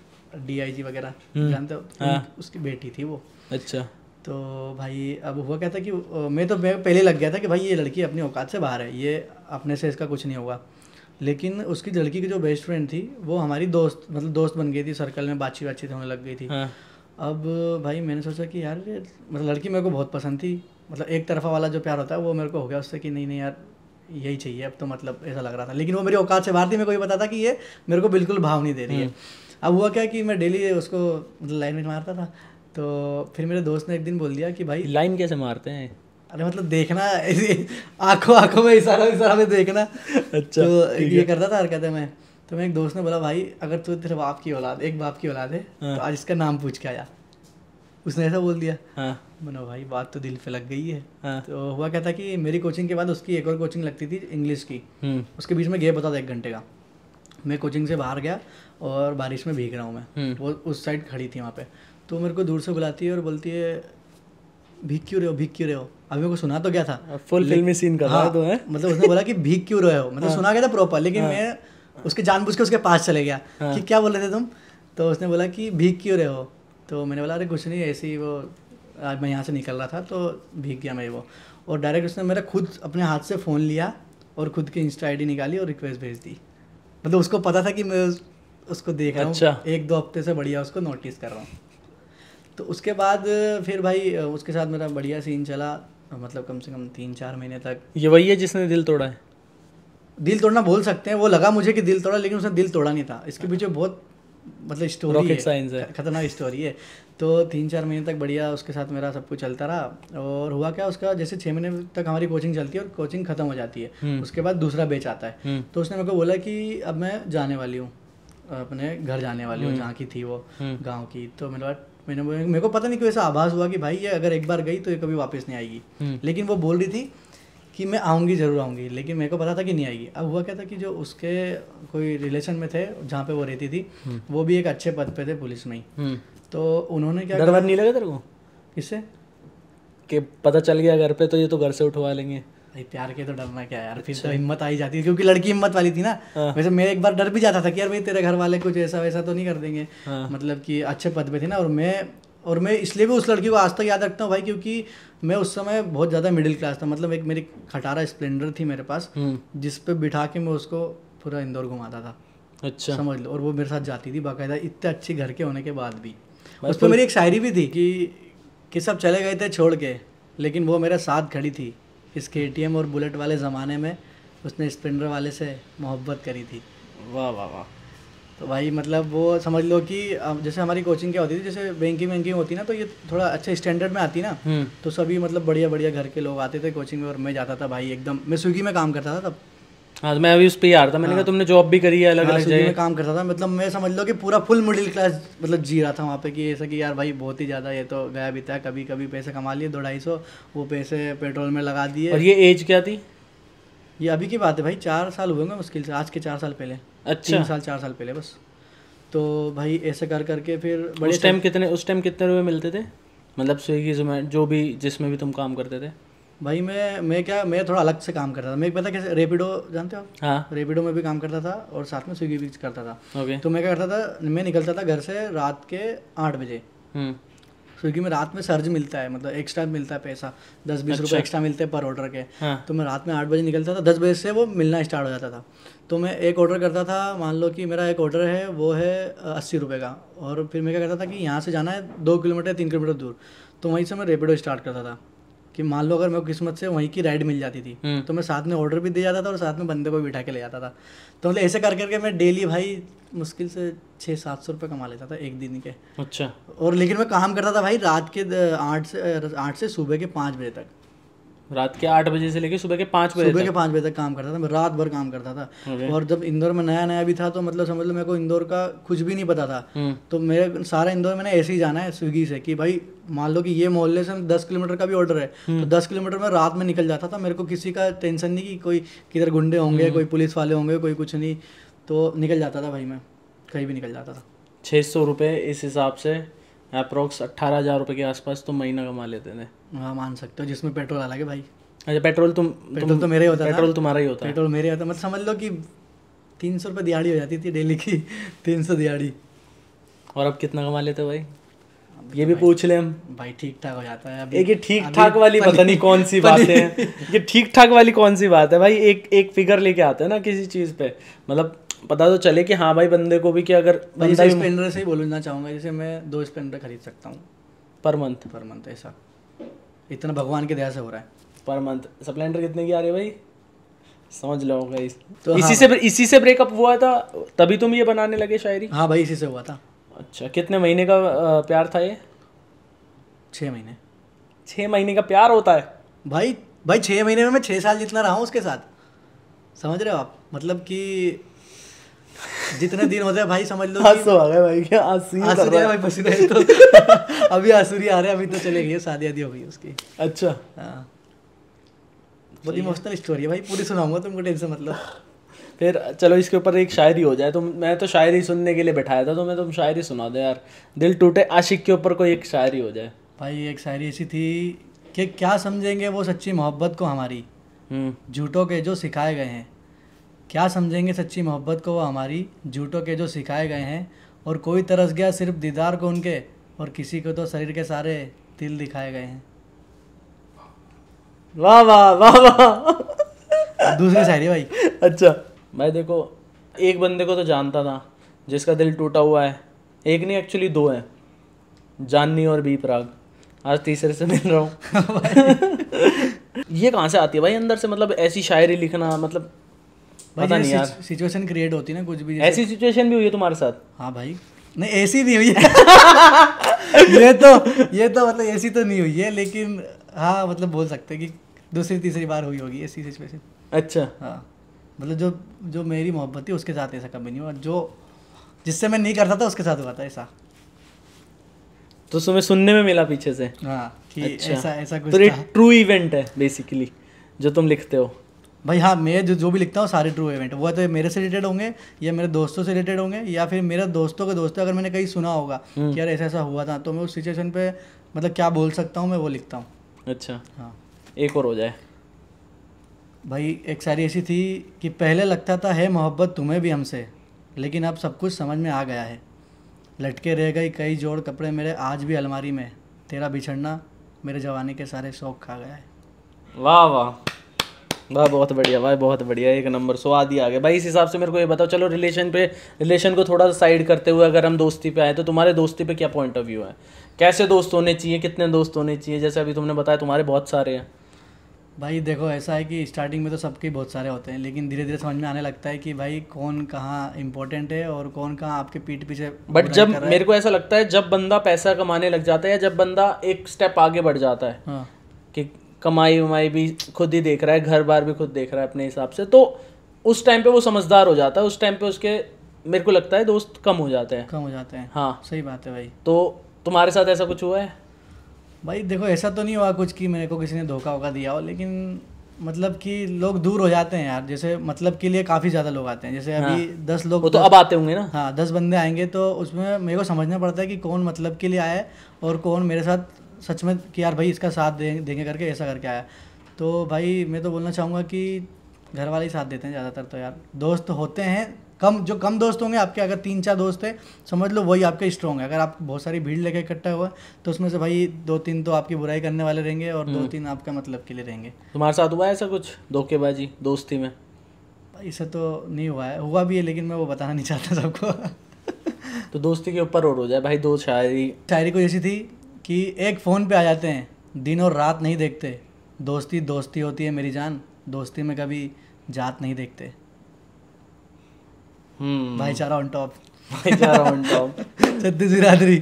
डीआईजी वगैरह हम्म। जानते हो हाँ। उसकी बेटी थी वो अच्छा तो भाई अब हुआ क्या था कि मैं तो मैं पहले लग गया था कि भाई ये लड़की अपनी औकात से बाहर है ये अपने से इसका कुछ नहीं होगा लेकिन उसकी लड़की की जो बेस्ट फ्रेंड थी वो हमारी दोस्त मतलब दोस्त बन गई थी सर्कल में बातचीत बातचीत होने लग गई थी हाँ। अब भाई मैंने सोचा कि यार मतलब लड़की मेरे को बहुत पसंद थी मतलब एक तरफा वाला जो प्यार होता है वो मेरे को हो गया उससे कि नहीं नहीं यार यही चाहिए अब तो मतलब ऐसा लग रहा था लेकिन वो मेरी औकात से बाहर थी मेरे को ये पता था कि ये मेरे को बिल्कुल भाव नहीं दे रही है हम्म। अब हुआ क्या कि मैं डेली उसको मतलब लाइन में मारता था तो फिर मेरे दोस्त ने एक दिन बोल दिया कि भाई लाइन कैसे मारते हैं अरे मतलब देखना ऐसे आंखों आंखों में इशारा इशारा में देखना अच्छा तो ये करता था हरकतें मैं तो मैं एक दोस्त ने बोला भाई अगर तू तेरे बाप की औलाद एक बाप की औलाद है तो हाँ। आज इसका नाम पूछ के आया उसने ऐसा बोल दिया हाँ मनो भाई बात तो दिल पे लग गई है हाँ। तो हुआ क्या था कि मेरी कोचिंग के बाद उसकी एक और कोचिंग लगती थी इंग्लिश की हम्म। उसके बीच में गैप होता था एक घंटे का मैं कोचिंग से बाहर गया और बारिश में भीग रहा हूँ मैं हम्म। वो उस साइड खड़ी थी वहाँ पे तो मेरे को दूर से बुलाती है और बोलती है भीग क्यों रहे हो भीग क्यों रहे हो अभी को सुना तो क्या था फुल फिल्मी सीन का हाँ, तो है मतलब उसने बोला कि भीग क्यों रहे हो मतलब हाँ, सुना गया था प्रॉपर लेकिन हाँ, मैं उसके जानबूझ के उसके पास चले गया हाँ, कि क्या बोल रहे थे तुम तो उसने बोला कि भीग क्यों रहे हो तो मैंने बोला अरे कुछ नहीं ऐसी वो आज मैं यहाँ से निकल रहा था तो भीग गया मैं वो और डायरेक्ट उसने मेरा खुद अपने हाथ से फ़ोन लिया और खुद की इंस्टा आई निकाली और रिक्वेस्ट भेज दी मतलब उसको पता था कि मैं उस, उसको देख रहा हूँ अच्छा। एक दो हफ्ते से बढ़िया उसको नोटिस कर रहा हूँ तो उसके बाद फिर भाई उसके साथ मेरा बढ़िया सीन चला मतलब कम से कम तीन चार महीने तक ये वही है जिसने दिल तोड़ा है दिल तोड़ना बोल सकते हैं वो लगा मुझे कि दिल तोड़ा लेकिन उसने दिल तोड़ा नहीं था इसके अच्छा। पीछे बहुत मतलब स्टोरी है साइंस है खतरनाक स्टोरी है तो तीन चार महीने तक बढ़िया उसके साथ मेरा सब कुछ चलता रहा और हुआ क्या उसका जैसे छः महीने तक हमारी कोचिंग चलती है और कोचिंग खत्म हो जाती है हम्म। उसके बाद दूसरा बेच आता है हम्म। तो उसने मेरे को बोला कि अब मैं जाने वाली हूँ अपने घर जाने वाली हूँ हम्म। जहाँ की थी वो गाँव की तो मेरे बात मैंने मेरे को पता नहीं क्यों ऐसा आभास हुआ कि भाई ये अगर एक बार गई तो ये कभी वापस नहीं आएगी लेकिन वो बोल रही थी कि मैं आऊँगी ज़रूर आऊँगी लेकिन मेरे को पता था कि नहीं आएगी अब हुआ क्या था कि जो उसके कोई रिलेशन में थे जहाँ पे वो रहती थी हम्म। वो भी एक अच्छे पद पे थे पुलिस में ही हम्म। तो उन्होंने क्या डर नहीं लगा तेरे को किससे कि पता चल गया घर पे तो ये तो घर से उठवा लेंगे भाई प्यार के तो डरना क्या यार फिर तो अच्छा। हिम्मत आई जाती है क्योंकि लड़की हिम्मत वाली थी ना हाँ। वैसे मैं एक बार डर भी जाता था कि यार भाई तेरे घर वाले कुछ ऐसा वैसा तो नहीं कर देंगे हाँ। मतलब कि अच्छे पद पे थे ना और मैं और मैं इसलिए भी उस लड़की को आज तक याद रखता हूँ भाई क्योंकि मैं उस समय बहुत ज़्यादा मिडिल क्लास था मतलब एक मेरी खटारा स्प्लेंडर थी मेरे पास हम्म। जिस पे बिठा के मैं उसको पूरा इंदौर घुमाता था अच्छा समझ लो और वो मेरे साथ जाती थी बाकायदा इतने अच्छे घर के होने के बाद भी उस पर मेरी एक शायरी भी थी कि कि सब चले गए थे छोड़ के लेकिन वो मेरे साथ खड़ी थी इस के और बुलेट वाले ज़माने में उसने स्प्लेंडर वाले से मोहब्बत करी थी वाह वाह वाह तो भाई मतलब वो समझ लो कि जैसे हमारी कोचिंग क्या होती थी जैसे बैंकिंग वैंकिंग होती ना तो ये थोड़ा अच्छे स्टैंडर्ड में आती ना हम्म। तो सभी मतलब बढ़िया बढ़िया घर के लोग आते थे कोचिंग में और मैं जाता था भाई एकदम मैं स्विगी में काम करता था तब हाँ तो मैं अभी उस पर रहा था मैंने कहा हाँ। तुमने जॉब भी करी है अलग अलग हाँ, जगह काम करता था मतलब मैं समझ लो कि पूरा फुल मिडिल क्लास मतलब जी रहा था वहाँ पे कि ऐसा कि यार भाई बहुत ही ज़्यादा ये तो गया बीता कभी कभी पैसे कमा लिए दो ढाई सौ वो पैसे पेट्रोल में लगा दिए और ये एज क्या थी ये अभी की बात है भाई चार साल हुए होंगे मुश्किल से आज के चार साल पहले अच्छा तीन साल चार साल पहले बस तो भाई ऐसे कर करके फिर बड़े उस टाइम कितने उस टाइम कितने रुपये मिलते थे मतलब स्विगी जोमेटो जो भी जिसमें भी तुम काम करते थे भाई मैं मैं क्या मैं थोड़ा अलग से काम करता था मैं पता कैसे रेपिडो जानते हो हाँ रेपिडो में भी काम करता था और साथ में स्विगी भी करता था ओके तो मैं क्या करता था मैं निकलता था घर से रात के आठ बजे हम्म। स्विगी में रात में सर्ज मिलता है मतलब एक्स्ट्रा मिलता है पैसा दस बीस अच्छा। रुपये एक्स्ट्रा मिलते हैं पर ऑर्डर के हाँ। तो मैं रात में आठ बजे निकलता था दस बजे से वो मिलना स्टार्ट हो जाता था तो मैं एक ऑर्डर करता था मान लो कि मेरा एक ऑर्डर है वो है अस्सी रुपये का और फिर मैं क्या करता था कि यहाँ से जाना है दो किलोमीटर तीन किलोमीटर दूर तो वहीं से मैं रेपिडो स्टार्ट करता था कि मान लो अगर मेरे को किस्मत से वहीं की राइड मिल जाती थी हम्म। तो मैं साथ में ऑर्डर भी दे जाता था और साथ में बंदे को बिठा के ले जाता था तो मतलब ऐसे कर करके मैं डेली भाई मुश्किल से छः सात सौ रुपये कमा लेता था एक दिन के अच्छा और लेकिन मैं काम करता था भाई रात के आठ से आठ से सुबह के पाँच बजे तक रात के आठ बजे से लेकर सुबह के पाँच बजे सुबह के पाँच बजे तक काम करता था मैं रात भर काम करता था और जब इंदौर में नया नया भी था तो मतलब समझ लो मेरे को इंदौर का कुछ भी नहीं पता था हम्म। तो मेरे सारा इंदौर मैंने ऐसे ही जाना है स्विगी से कि भाई मान लो कि ये मोहल्ले से दस किलोमीटर का भी ऑर्डर है हम्म। तो दस किलोमीटर में रात में निकल जाता था मेरे को किसी का टेंशन नहीं कि कोई किधर गुंडे होंगे हम्म। कोई पुलिस वाले होंगे कोई कुछ नहीं तो निकल जाता था भाई मैं कहीं भी निकल जाता था छः सौ रुपये इस हिसाब से अप्रोक्स अट्ठारह हज़ार रुपये के आसपास तुम तो महीना कमा लेते थे हाँ मान सकते हो जिसमें पेट्रोल अलग है भाई अच्छा पेट्रोल तुम पेट्रोल तो मेरा ही होता पेट्रोल तुम्हारा ही होता पेट्रोल मेरे होता मत समझ लो कि तीन सौ रुपये दिहाड़ी हो जाती थी डेली की तीन सौ दिहाड़ी और अब कितना कमा लेते भाई ये तो भी पूछ ले हम भाई ठीक ठाक हो जाता है अभी ये ठीक ठाक वाली पता नहीं कौन सी बात है ये ठीक ठाक वाली कौन सी बात है भाई एक एक फिगर लेके आते हैं ना किसी चीज़ पे मतलब पता तो चले कि हाँ भाई बंदे को भी कि अगर बंदा स्पेंडर से ही बोलना चाहूँगा जैसे मैं दो स्पेंडर खरीद सकता हूँ पर मंथ पर मंथ ऐसा इतना भगवान की दया से हो रहा है पर मंथ स्प्लेंडर कितने की आ रही है भाई समझ लो गाइस तो इसी हाँ से इसी से ब्रेकअप हुआ था तभी तुम ये बनाने लगे शायरी हाँ भाई इसी से हुआ था अच्छा कितने महीने का प्यार था ये छः महीने छः महीने का प्यार होता है भाई भाई छः महीने में मैं छः साल जितना रहा हूँ उसके साथ समझ रहे हो आप मतलब कि जितने दिन होते हैं भाई समझ लो आंसू आ गए भाई क्या आंसू आंसू भाई पसीने तो अभी आंसूरी आ रहे हैं अभी तो चले गई शादी आदि हो गई उसकी अच्छा हाँ बहुत इमोशनल स्टोरी है भाई पूरी सुनाऊंगा तुमको टेंशन मतलब फिर चलो इसके ऊपर एक शायरी हो जाए तो मैं तो शायरी सुनने के लिए बैठाया था तो मैं तुम शायरी सुना दो यार दिल टूटे आशिक के ऊपर कोई एक शायरी हो जाए भाई एक शायरी ऐसी थी कि क्या समझेंगे वो सच्ची मोहब्बत को हमारी हम्म। झूठों के जो सिखाए गए हैं क्या समझेंगे सच्ची मोहब्बत को वो हमारी झूठों के जो सिखाए गए हैं और कोई तरस गया सिर्फ दीदार को उनके और किसी को तो शरीर के सारे तिल दिखाए गए हैं वाह वाह वाह वाह दूसरी शायरी भाई अच्छा मैं देखो एक बंदे को तो जानता था जिसका दिल टूटा हुआ है एक नहीं एक्चुअली दो हैं जाननी और बी प्राग आज तीसरे से मिल रहा हूँ ये कहाँ से आती है भाई अंदर से मतलब ऐसी शायरी लिखना मतलब पता नहीं यार सिचुएशन क्रिएट होती ना कुछ भी ऐसी सिचुएशन भी हुई है तुम्हारे साथ हाँ भाई नहीं ऐसी नहीं हुई है ये तो ये तो मतलब ऐसी तो नहीं हुई है लेकिन हाँ मतलब बोल सकते कि दूसरी तीसरी बार हुई होगी ऐसी सिचुएशन अच्छा हाँ मतलब जो जो मेरी मोहब्बत थी उसके साथ ऐसा कभी नहीं हुआ जो जिससे मैं नहीं करता था उसके साथ हुआ था ऐसा तो तुम्हें सुनने में मिला पीछे से हाँ कि अच्छा। ऐसा ऐसा तो कुछ तो ट्रू इवेंट है बेसिकली जो तुम लिखते हो भाई हाँ मैं जो जो भी लिखता हूँ सारे ट्रू इवेंट वो तो मेरे से रिलेटेड होंगे या मेरे दोस्तों से रिलेटेड होंगे या फिर मेरे दोस्तों के दोस्तों अगर मैंने कहीं सुना होगा कि हम्म। यार ऐसा ऐसा हुआ था तो मैं उस सिचुएशन पे मतलब क्या बोल सकता हूँ मैं वो लिखता हूँ अच्छा हाँ एक और हो जाए भाई एक सारी ऐसी थी कि पहले लगता था है मोहब्बत तुम्हें भी हमसे लेकिन अब सब कुछ समझ में आ गया है लटके रह गई कई जोड़ कपड़े मेरे आज भी अलमारी में तेरा बिछड़ना मेरे जवानी के सारे शौक खा गया है वाह वाह वाह बहुत बढ़िया भाई बहुत बढ़िया एक नंबर सो आदि आ गया भाई इस हिसाब से मेरे को ये बताओ चलो रिलेशन पे रिलेशन को थोड़ा सा साइड करते हुए अगर हम दोस्ती पे आए तो तुम्हारे दोस्ती पे क्या पॉइंट ऑफ व्यू है कैसे दोस्त होने चाहिए कितने दोस्त होने चाहिए जैसे अभी तुमने बताया तुम्हारे बहुत सारे हैं भाई देखो ऐसा है कि स्टार्टिंग में तो सबके बहुत सारे होते हैं लेकिन धीरे धीरे समझ में आने लगता है कि भाई कौन कहाँ इंपॉर्टेंट है और कौन कहाँ आपके पीठ पीछे बट जब मेरे को ऐसा लगता है जब बंदा पैसा कमाने लग जाता है या जब बंदा एक स्टेप आगे बढ़ जाता है हाँ। कि कमाई वमाई भी खुद ही देख रहा है घर बार भी खुद देख रहा है अपने हिसाब से तो उस टाइम पे वो समझदार हो जाता है उस टाइम पे उसके मेरे को लगता है दोस्त कम हो जाते हैं कम हो जाते हैं हाँ सही बात है भाई तो तुम्हारे साथ ऐसा कुछ हुआ है भाई देखो ऐसा तो नहीं हुआ कुछ कि मेरे को किसी ने धोखा वोखा दिया हो लेकिन मतलब कि लोग दूर हो जाते हैं यार जैसे मतलब के लिए काफ़ी ज़्यादा लोग आते हैं जैसे हाँ। अभी दस लोग वो तो अब आते होंगे ना हाँ दस बंदे आएंगे तो उसमें मेरे को समझना पड़ता है कि कौन मतलब के लिए आया है और कौन मेरे साथ सच में कि यार भाई इसका साथ दे, देंगे करके ऐसा करके आया तो भाई मैं तो बोलना चाहूँगा कि घर वाले ही साथ देते हैं ज़्यादातर तो यार दोस्त होते हैं कम जो कम दोस्त होंगे आपके अगर तीन चार दोस्त हैं समझ लो वही आपके स्ट्रॉन्ग है अगर आप बहुत सारी भीड़ लेकर इकट्ठा हुआ तो उसमें से भाई दो तीन तो आपकी बुराई करने वाले रहेंगे और हम्म। दो तीन आपका मतलब के लिए रहेंगे तुम्हारे साथ हुआ है ऐसा कुछ धोखेबाजी दोस्ती में ऐसा तो नहीं हुआ है हुआ भी है लेकिन मैं वो बताना नहीं चाहता सबको तो दोस्ती के ऊपर और हो जाए भाई दो शायरी शायरी कोई ऐसी थी कि एक फ़ोन पे आ जाते हैं दिन और रात नहीं देखते दोस्ती दोस्ती होती है मेरी जान दोस्ती में कभी जात नहीं देखते हम्म। भाईचारा ऑन टॉप भाईचारा ऑन टॉप छत्तीस बिरादरी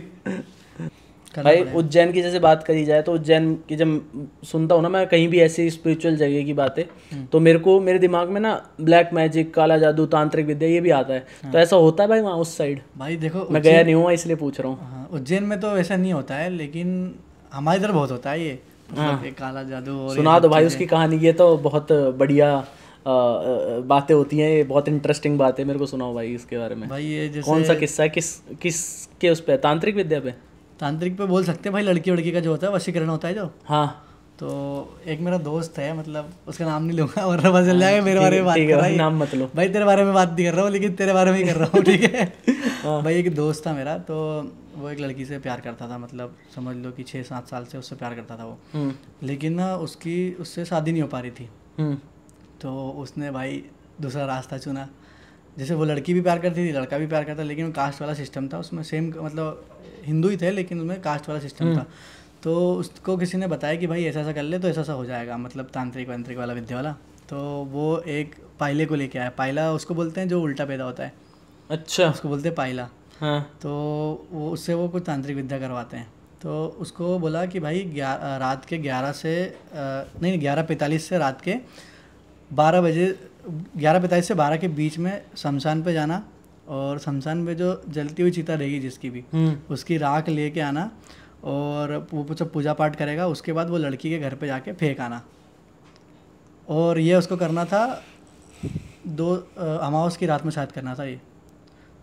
भाई उज्जैन की जैसे बात करी जाए तो उज्जैन की जब सुनता हूँ ना मैं कहीं भी ऐसी स्पिरिचुअल जगह की बातें हम्म। तो मेरे को मेरे दिमाग में ना ब्लैक मैजिक काला जादू तांत्रिक विद्या ये भी आता है हाँ। तो ऐसा होता है भाई वहाँ उस साइड भाई देखो मैं गया नहीं हुआ इसलिए पूछ रहा हूँ हाँ, उज्जैन में तो ऐसा नहीं होता है लेकिन हमारे इधर बहुत होता है ये मतलब हाँ। काला जादू सुना दो भाई उसकी कहानी ये तो बहुत बढ़िया बातें होती हैं ये बहुत इंटरेस्टिंग बात है मेरे को सुनाओ भाई इसके बारे में भाई ये जैसे कौन सा किस्सा है किस किस के उस पे तांत्रिक विद्या पे तांत्रिक पे बोल सकते हैं भाई लड़की वड़की का जो होता है वशीकरण होता है जो हाँ तो एक मेरा दोस्त है मतलब उसका नाम नहीं लूंगा और पता चल जाएगा हाँ, मेरे बारे में बात कर रहा है नाम मत लो भाई तेरे बारे में बात नहीं कर रहा हूँ लेकिन तेरे बारे में ही कर रहा हूँ ठीक है हाँ। भाई एक दोस्त था मेरा तो वो एक लड़की से प्यार करता था मतलब समझ लो कि छः सात साल से उससे प्यार करता था वो हम्म। लेकिन उसकी उससे शादी नहीं हो पा रही थी हम्म। तो उसने भाई दूसरा रास्ता चुना जैसे वो लड़की भी प्यार करती थी लड़का भी प्यार करता लेकिन कास्ट वाला सिस्टम था उसमें सेम मतलब हिंदू ही थे लेकिन उसमें कास्ट वाला सिस्टम हम्म। था तो उसको किसी ने बताया कि भाई ऐसा ऐसा कर ले तो ऐसा ऐसा हो जाएगा मतलब तांत्रिक वांत्रिक वाला विद्या वाला तो वो एक पायले को लेके आया पायला उसको बोलते हैं जो उल्टा पैदा होता है अच्छा उसको बोलते हैं पायला हाँ तो वो उससे वो कुछ तांत्रिक विद्या करवाते हैं तो उसको बोला कि भाई रात के ग्यारह से नहीं ग्यारह पैंतालीस से रात के बारह बजे ग्यारह पैंतालीस से बारह के बीच में शमशान पे जाना और शमशान पे जो जलती हुई चीता रहेगी जिसकी भी हम्म। उसकी राख लेके आना और वो सब पूजा पाठ करेगा उसके बाद वो लड़की के घर पे जाके फेंक आना और ये उसको करना था दो अमावस की रात में शायद करना था ये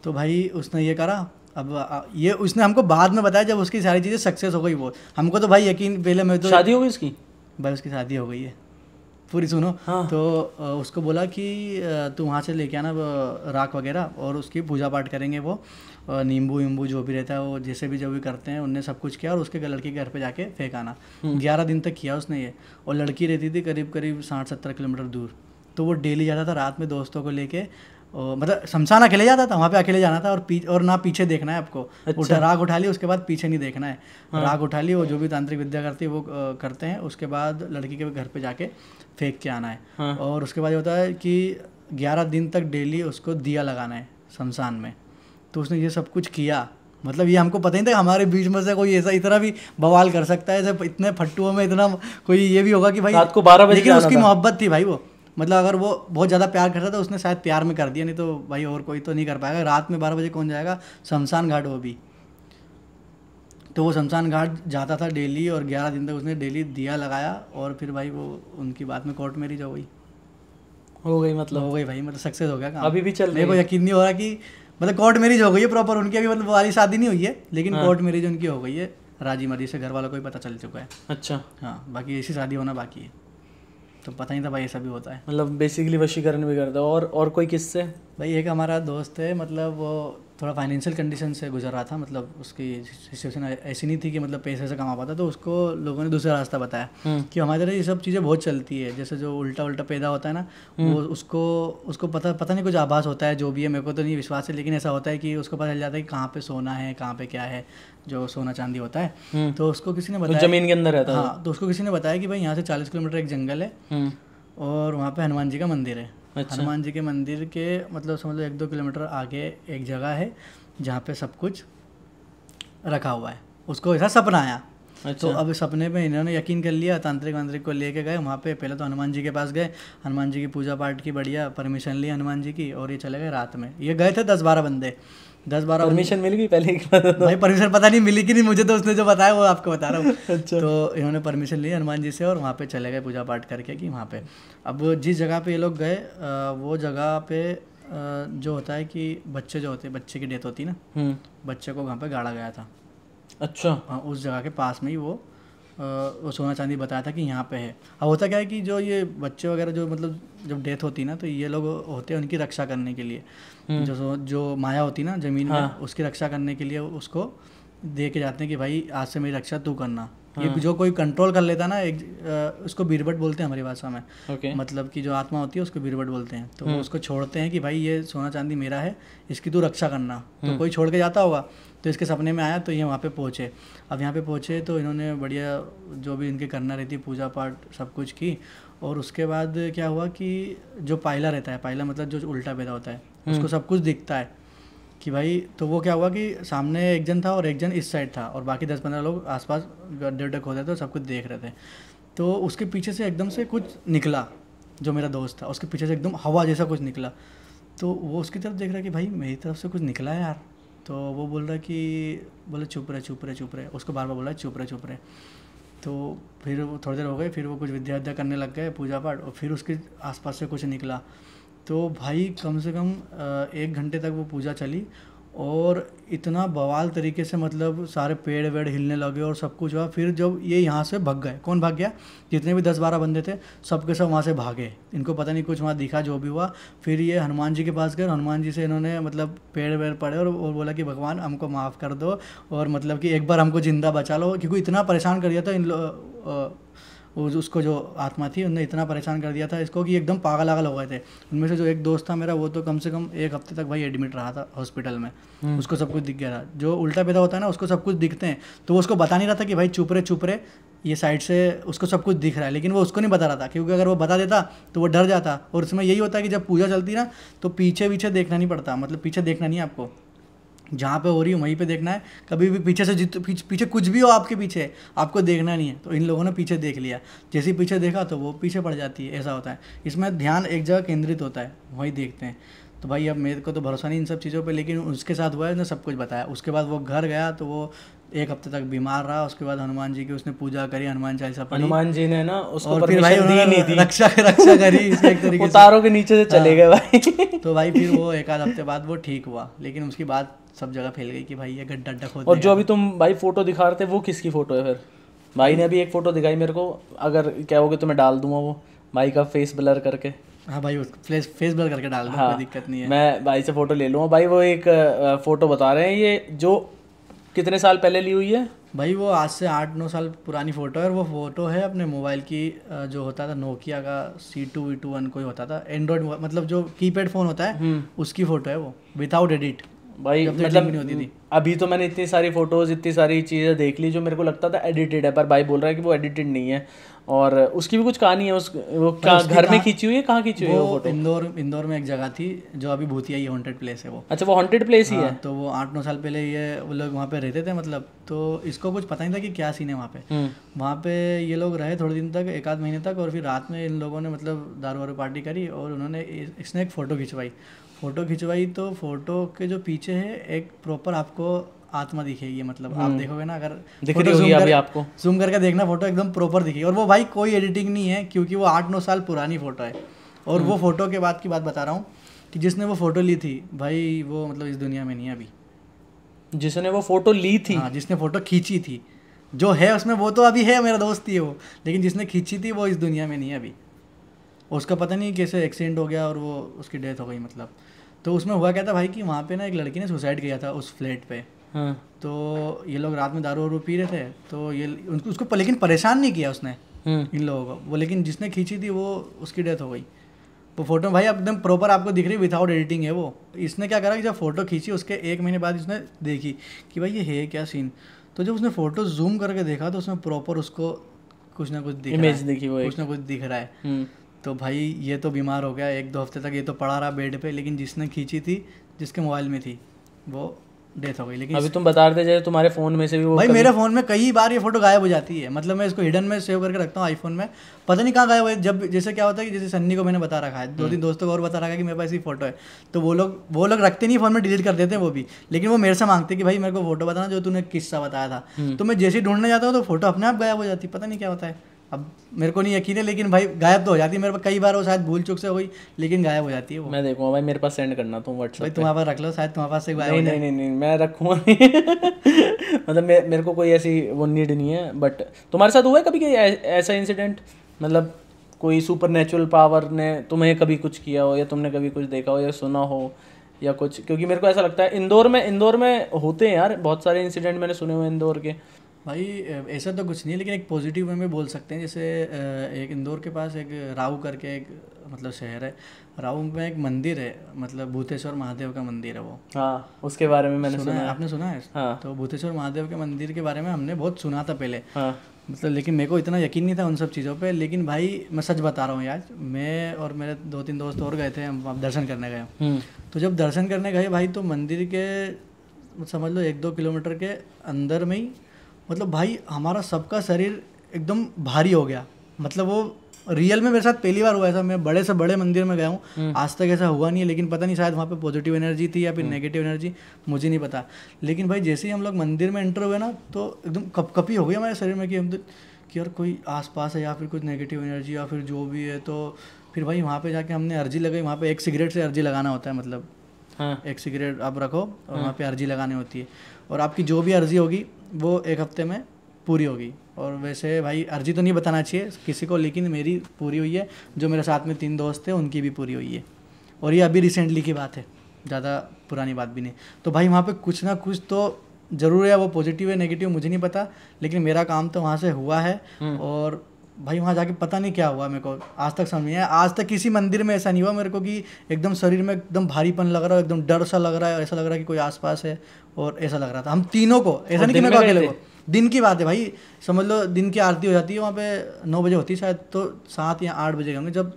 तो भाई उसने ये करा अब ये उसने हमको बाद में बताया जब उसकी सारी चीज़ें सक्सेस हो गई वो हमको तो भाई यकीन पहले मैं तो शादी हो गई उसकी भाई उसकी शादी हो गई है पूरी सुनो हाँ। तो उसको बोला कि तू वहाँ से लेके आना राख वगैरह और उसकी पूजा पाठ करेंगे वो नींबू वींबू जो भी रहता है वो जैसे भी जो भी करते हैं उनने सब कुछ किया और उसके लड़के के घर पे जाके फेंक आना हम्म। ग्यारह दिन तक किया उसने ये और लड़की रहती थी करीब करीब साठ सत्तर किलोमीटर दूर तो वो डेली जाता था रात में दोस्तों को लेके मतलब शमशान अकेले जाता था वहाँ पे अकेले जाना था और पी, और ना पीछे देखना है आपको अच्छा। उठा राग उठा ली उसके बाद पीछे नहीं देखना है हाँ। राग उठा ली वो जो भी तांत्रिक विद्या करती है वो करते हैं उसके बाद लड़की के घर पे जाके फेंक के आना है हाँ। और उसके बाद ये होता है कि ग्यारह दिन तक डेली उसको दिया लगाना है शमशान में तो उसने ये सब कुछ किया मतलब ये हमको पता ही था हमारे बीच में से कोई ऐसा इतना भी बवाल कर सकता है जब इतने फट्टुओं में इतना कोई ये भी होगा कि भाई रात को बारह बजे लेकिन उसकी मोहब्बत थी भाई वो मतलब अगर वो बहुत ज़्यादा प्यार करता तो उसने शायद प्यार में कर दिया नहीं तो भाई और कोई तो नहीं कर पाएगा रात में बारह बजे कौन जाएगा शमशान घाट वो भी तो वो शमशान घाट जाता था डेली और ग्यारह दिन तक उसने डेली दिया लगाया और फिर भाई वो उनकी बात में कोर्ट मैरिज हो गई हो गई मतलब हो गई भाई मतलब सक्सेस हो गया काम अभी भी चल रही है यकीन नहीं हो रहा कि मतलब कोर्ट मैरिज हो गई है प्रॉपर उनकी अभी मतलब वाली शादी नहीं हुई है लेकिन हाँ। कोर्ट मैरिज उनकी हो गई है राजी मर्जी से घर वालों को भी पता चल चुका है अच्छा हाँ बाकी ऐसी शादी होना बाकी है तो पता नहीं था भाई ऐसा भी होता है मतलब बेसिकली वशीकरण भी करता है और और कोई किससे भाई एक हमारा दोस्त है मतलब वो थोड़ा फाइनेंशियल कंडीशन से गुजर रहा था मतलब उसकी सिचुएशन ऐसी नहीं थी कि मतलब पैसे से कमा पाता तो उसको लोगों ने दूसरा रास्ता बताया हम्म। कि हमारे तरह ये सब चीज़ें बहुत चलती है जैसे जो उल्टा उल्टा पैदा होता है ना हम्म। वो उसको उसको पता पता नहीं कुछ आभास होता है जो भी है मेरे को तो नहीं विश्वास है लेकिन ऐसा होता है कि उसको पता चल जाता है कि कहाँ पे सोना है कहाँ पे क्या है जो सोना चांदी होता है हम्म। तो उसको किसी ने बताया जमीन के अंदर रहता हाँ तो उसको किसी ने बताया कि भाई यहाँ से चालीस किलोमीटर एक जंगल है और वहाँ पे हनुमान जी का मंदिर है अच्छा। हनुमान जी के मंदिर के मतलब समझ लो एक दो किलोमीटर आगे एक जगह है जहाँ पे सब कुछ रखा हुआ है उसको ऐसा सपना आया तो अच्छा। तो अब सपने में इन्होंने यकीन कर लिया तांत्रिक वांत्रिक को लेके गए वहाँ पे पहले तो हनुमान जी के पास गए हनुमान जी की पूजा पाठ की बढ़िया परमिशन ली हनुमान जी की और ये चले गए रात में ये गए थे दस बारह बंदे दस बारह परमिशन मिल गई पहले भाई परमिशन पता नहीं मिली कि नहीं मुझे तो उसने जो बताया वो आपको बता रहा हूँ अच्छा तो इन्होंने परमिशन ली हनुमान जी से और वहाँ पे चले गए पूजा पाठ करके कि वहाँ पे अब जिस जगह पे ये लोग गए वो जगह पे जो होता है कि बच्चे जो होते हैं बच्चे की डेथ होती है ना हम्म। बच्चे को वहाँ पे गाड़ा गया था अच्छा हाँ उस जगह के पास में ही वो वो सोना चांदी बताया था कि यहाँ पे है अब होता क्या है कि जो ये बच्चे वगैरह जो मतलब जब डेथ होती ना तो ये लोग होते हैं उनकी रक्षा करने के लिए हम्म। जो जो माया होती ना ज़मीन हाँ। में उसकी रक्षा करने के लिए उसको दे के जाते हैं कि भाई आज से मेरी रक्षा तू करना हाँ। जो कोई कंट्रोल कर लेता ना एक उसको बीरबट बोलते हैं हमारी भाषा में मतलब कि जो आत्मा होती है उसको बीरबट बोलते हैं तो वो हम्म। उसको छोड़ते हैं कि भाई ये सोना चांदी मेरा है इसकी तू रक्षा करना तो हम्म। कोई छोड़ के जाता होगा तो इसके सपने में आया तो ये वहाँ पे पहुँचे अब यहाँ पे पहुँचे तो इन्होंने बढ़िया जो भी इनके करना रहती पूजा पाठ सब कुछ की और उसके बाद क्या हुआ कि जो पायला रहता है पायला मतलब जो उल्टा पैदा होता है हम्म। उसको सब कुछ दिखता है कि भाई तो वो क्या हुआ कि सामने एक जन था और एक जन इस साइड था और बाकी दस पंद्रह लोग आसपास गड्ढे उड्ढे खोदे थे और सब कुछ देख रहे थे तो उसके पीछे से एकदम से कुछ निकला जो मेरा दोस्त था उसके पीछे से एकदम हवा जैसा कुछ निकला तो वो उसकी तरफ देख रहा है कि भाई मेरी तरफ से कुछ निकला है यार तो वो बोल रहा कि बोले चुप रहे चुप रहे चुप रहे उसको बार बार बोला चुप रहे चुप रहे तो फिर वो थोड़ी देर हो गई फिर वो कुछ विद्या विद्या करने लग गए पूजा पाठ और फिर उसके आसपास से कुछ निकला तो भाई कम से कम एक घंटे तक वो पूजा चली और इतना बवाल तरीके से मतलब सारे पेड़ वेड़ हिलने लगे और सब कुछ हुआ फिर जब ये यहाँ से भग गए कौन भाग गया जितने भी दस बारह बंदे थे सब के सब वहाँ से भागे इनको पता नहीं कुछ वहाँ दिखा जो भी हुआ फिर ये हनुमान जी के पास गए हनुमान जी से इन्होंने मतलब पेड़ वेड़ पड़े और, और बोला कि भगवान हमको माफ़ कर दो और मतलब कि एक बार हमको ज़िंदा बचा लो क्योंकि इतना परेशान कर दिया था इन उसको जो आत्मा थी उनने इतना परेशान कर दिया था इसको कि एकदम पागल आगल हो गए थे उनमें से जो एक दोस्त था मेरा वो तो कम से कम एक हफ्ते तक भाई एडमिट रहा था हॉस्पिटल में हम्म। उसको सब कुछ दिख गया था जो उल्टा पैदा होता है ना उसको सब कुछ दिखते हैं तो वो उसको बता नहीं रहा था कि भाई चुप रहे चुप रहे ये साइड से उसको सब कुछ दिख रहा है लेकिन वो उसको नहीं बता रहा था क्योंकि अगर वो बता देता तो वो डर जाता और उसमें यही होता है कि जब पूजा चलती ना तो पीछे पीछे देखना नहीं पड़ता मतलब पीछे देखना नहीं आपको जहाँ पे हो रही है वहीं पे देखना है कभी भी पीछे से जित पीछे कुछ भी हो आपके पीछे आपको देखना नहीं है तो इन लोगों ने पीछे देख लिया जैसे पीछे देखा तो वो पीछे पड़ जाती है ऐसा होता है इसमें ध्यान एक जगह केंद्रित होता है वहीं देखते हैं तो भाई अब मेरे को तो भरोसा नहीं इन सब चीज़ों पर लेकिन उसके साथ हुआ है उसने सब कुछ बताया उसके बाद वो घर गया तो वो एक हफ्ते तक बीमार रहा उसके बाद हनुमान जी की उसने पूजा करी हनुमान चालीसा पढ़ी हनुमान जी ने ना उसको और फिर भाई दी नहीं दी रक्षा रक्षा करी एक तरीके उतारों के नीचे से हाँ। चले गए भाई तो भाई फिर वो एक आध हफ्ते बाद वो ठीक हुआ लेकिन उसकी बात सब जगह फैल गई कि भाई ये गड्ढा डक हो और जो अभी तुम भाई फोटो दिखा रहे थे वो किसकी फोटो है फिर भाई ने अभी एक फोटो दिखाई मेरे को अगर क्या होगा तो मैं डाल दूंगा वो भाई का फेस ब्लर करके हाँ भाई फेस फेस ब्लर करके डाल हाँ, कोई दिक्कत नहीं है मैं भाई से फोटो ले लूँगा भाई वो एक फोटो बता रहे हैं ये जो कितने साल पहले ली हुई है भाई वो आज से आठ नौ साल पुरानी फ़ोटो है वो फ़ोटो है अपने मोबाइल की जो होता था नोकिया का C two V two one कोई होता था एंड्रॉयड मतलब जो कीपैड फ़ोन होता है हम्म। उसकी फ़ोटो है वो विदाउट एडिट भाई तो मतलब नहीं होती थी अभी तो मैंने इतनी सारी फोटोज़ इतनी सारी चीज़ें देख ली जो मेरे को लगता था एडिटेड है पर भाई बोल रहा है कि वो एडिटेड नहीं है और उसकी भी कुछ कहानी है उस वो कहाँ घर में खींची हुई है कहाँ खींची हुई है वो इंदौर इंदौर में एक जगह थी जो अभी भूतिया ही हॉन्टेड प्लेस है वो अच्छा वो हॉन्टेड प्लेस ही हाँ, है तो वो आठ नौ साल पहले ये वो लोग वहाँ पे रहते थे मतलब तो इसको कुछ पता नहीं था कि क्या सीन है वहाँ पे हम्म। वहाँ पे ये लोग रहे थोड़े दिन तक एक आध महीने तक और फिर रात में इन लोगों ने मतलब दारू वारू पार्टी करी और उन्होंने इसने एक फ़ोटो खिंचवाई फ़ोटो खिंचवाई तो फोटो के जो पीछे है एक प्रॉपर आपको आत्मा दिखेगी मतलब आप हम्म। देखोगे ना अगर दिख रही होगी अभी आपको जूम करके देखना फोटो एकदम प्रॉपर दिखेगी और वो भाई कोई एडिटिंग नहीं है क्योंकि वो आठ नौ साल पुरानी फ़ोटो है और वो फ़ोटो हम्म। के बाद की बात बता रहा हूँ कि जिसने वो फ़ोटो ली थी भाई वो मतलब इस दुनिया में नहीं है अभी जिसने वो फ़ोटो ली थी हाँ जिसने फ़ोटो खींची थी जो है उसमें वो तो अभी है मेरा दोस्त ही है वो लेकिन जिसने खींची थी वो इस दुनिया में नहीं है अभी उसका पता नहीं कैसे एक्सीडेंट हो गया और वो उसकी डेथ हो गई मतलब तो उसमें हुआ क्या था भाई कि वहाँ पे ना एक लड़की ने सुसाइड किया था उस फ्लैट पे हाँ। तो ये लोग रात में दारू वारू पी रहे थे तो ये उनको उसको लेकिन परेशान नहीं किया उसने हाँ। इन लोगों को वो लेकिन जिसने खींची थी वो उसकी डेथ हो गई वो फोटो भाई एकदम प्रॉपर आपको दिख रही है विदाउट एडिटिंग है वो इसने क्या करा कि जब फोटो खींची उसके एक महीने बाद इसने देखी कि भाई ये है क्या सीन तो जब उसने फोटो जूम करके देखा तो उसमें प्रॉपर उसको कुछ ना कुछ दिख रहा है कुछ ना कुछ दिख रहा है हम्म। तो भाई ये तो बीमार हो गया एक दो हफ्ते तक ये तो पड़ा रहा बेड पे लेकिन जिसने खींची थी जिसके मोबाइल में थी वो डेथ हो गई लेकिन अभी तुम बता रहे थे तुम्हारे फ़ोन में से भी वो भाई मेरे फ़ोन में कई बार ये फोटो गायब हो जाती है मतलब मैं इसको हिडन में सेव करके रखता हूँ आईफोन में पता नहीं कहाँ गायब हो जब जैसे क्या होता है कि जैसे सन्नी को मैंने बता रखा है दो हम्म। तीन दोस्तों को और बता रखा है कि मेरे पास ये फोटो है तो वो लोग वो लोग रखते नहीं फ़ोन में डिलीट कर देते हैं वो भी लेकिन वो मेरे से मांगते कि भाई मेरे को फोटो बताना जो तूने किस्सा बताया था हम्म। तो मैं जैसे ढूंढने जाता हूँ तो फोटो अपने आप गायब हो जाती पता नहीं क्या होता है अब मेरे को नहीं यकीन है लेकिन भाई गायब तो हो जाती है मेरे पास कई बार वो शायद भूल चुक से हुई लेकिन गायब हो जाती है वो मैं देखूंगा भाई मेरे पास सेंड करना तुम व्हाट्सएप भाई तुम्हारे पास रख लो शायद तुम्हारे पास से गायब नहीं नहीं नहीं नहीं मैं रखूँगा मतलब मे, मेरे को कोई ऐसी वो नीड नहीं है बट तुम्हारे साथ हुआ है कभी ऐसा इंसिडेंट मतलब कोई सुपर पावर ने तुम्हें कभी कुछ किया हो या तुमने कभी कुछ देखा हो या सुना हो या कुछ क्योंकि मेरे को ऐसा लगता है इंदौर में इंदौर में होते हैं यार बहुत सारे इंसिडेंट मैंने सुने हुए इंदौर के भाई ऐसा तो कुछ नहीं लेकिन एक पॉजिटिव वे में बोल सकते हैं जैसे एक इंदौर के पास एक राव करके एक मतलब शहर है राव में एक मंदिर है मतलब भूतेश्वर महादेव का मंदिर है वो हाँ उसके बारे में मैंने सुना, सुना है आपने सुना है हाँ। तो भूतेश्वर महादेव के मंदिर के बारे में हमने बहुत सुना था पहले हाँ। मतलब लेकिन मेरे को इतना यकीन नहीं था उन सब चीज़ों पे लेकिन भाई मैं सच बता रहा हूँ यार मैं और मेरे दो तीन दोस्त और गए थे हम दर्शन करने गए हम्म। तो जब दर्शन करने गए भाई तो मंदिर के समझ लो एक दो किलोमीटर के अंदर में ही मतलब भाई हमारा सबका शरीर एकदम भारी हो गया मतलब वो रियल में मेरे साथ पहली बार हुआ ऐसा मैं बड़े से बड़े मंदिर में गया हूँ हम्म। आज तक ऐसा हुआ नहीं है लेकिन पता नहीं शायद वहाँ पे पॉजिटिव एनर्जी थी या फिर नेगेटिव हम्म। एनर्जी मुझे नहीं पता लेकिन भाई जैसे ही हम लोग मंदिर में एंटर हुए ना तो एकदम कपकपी हो गई हमारे शरीर में कि हम तो कि यार कोई आसपास है या फिर कुछ नेगेटिव एनर्जी या फिर जो भी है तो फिर भाई वहाँ पे जाके हमने अर्जी लगाई वहाँ पे एक सिगरेट से अर्जी लगाना होता है मतलब हाँ। एक सिगरेट आप रखो और हाँ। वहाँ पे अर्जी लगानी होती है और आपकी जो भी अर्जी होगी वो एक हफ्ते में पूरी होगी और वैसे भाई अर्जी तो नहीं बताना चाहिए किसी को लेकिन मेरी पूरी हुई है जो मेरे साथ में तीन दोस्त थे उनकी भी पूरी हुई है और ये अभी रिसेंटली की बात है ज़्यादा पुरानी बात भी नहीं तो भाई वहाँ पर कुछ ना कुछ तो ज़रूर है वो पॉजिटिव है नेगेटिव मुझे नहीं पता लेकिन मेरा काम तो वहाँ से हुआ है हम्म। और भाई वहाँ जाके पता नहीं क्या हुआ मेरे को आज तक समझ नहीं आया आज तक किसी मंदिर में ऐसा नहीं हुआ मेरे को कि एकदम शरीर में एकदम भारीपन लग रहा है एकदम डर सा लग रहा है ऐसा लग रहा है कि कोई आसपास है और ऐसा लग रहा था हम तीनों को ऐसा नहीं कि मेरे को अकेले को दिन की बात है भाई समझ लो दिन की आरती हो जाती है वहाँ पे नौ बजे होती शायद तो सात या आठ बजे होंगे जब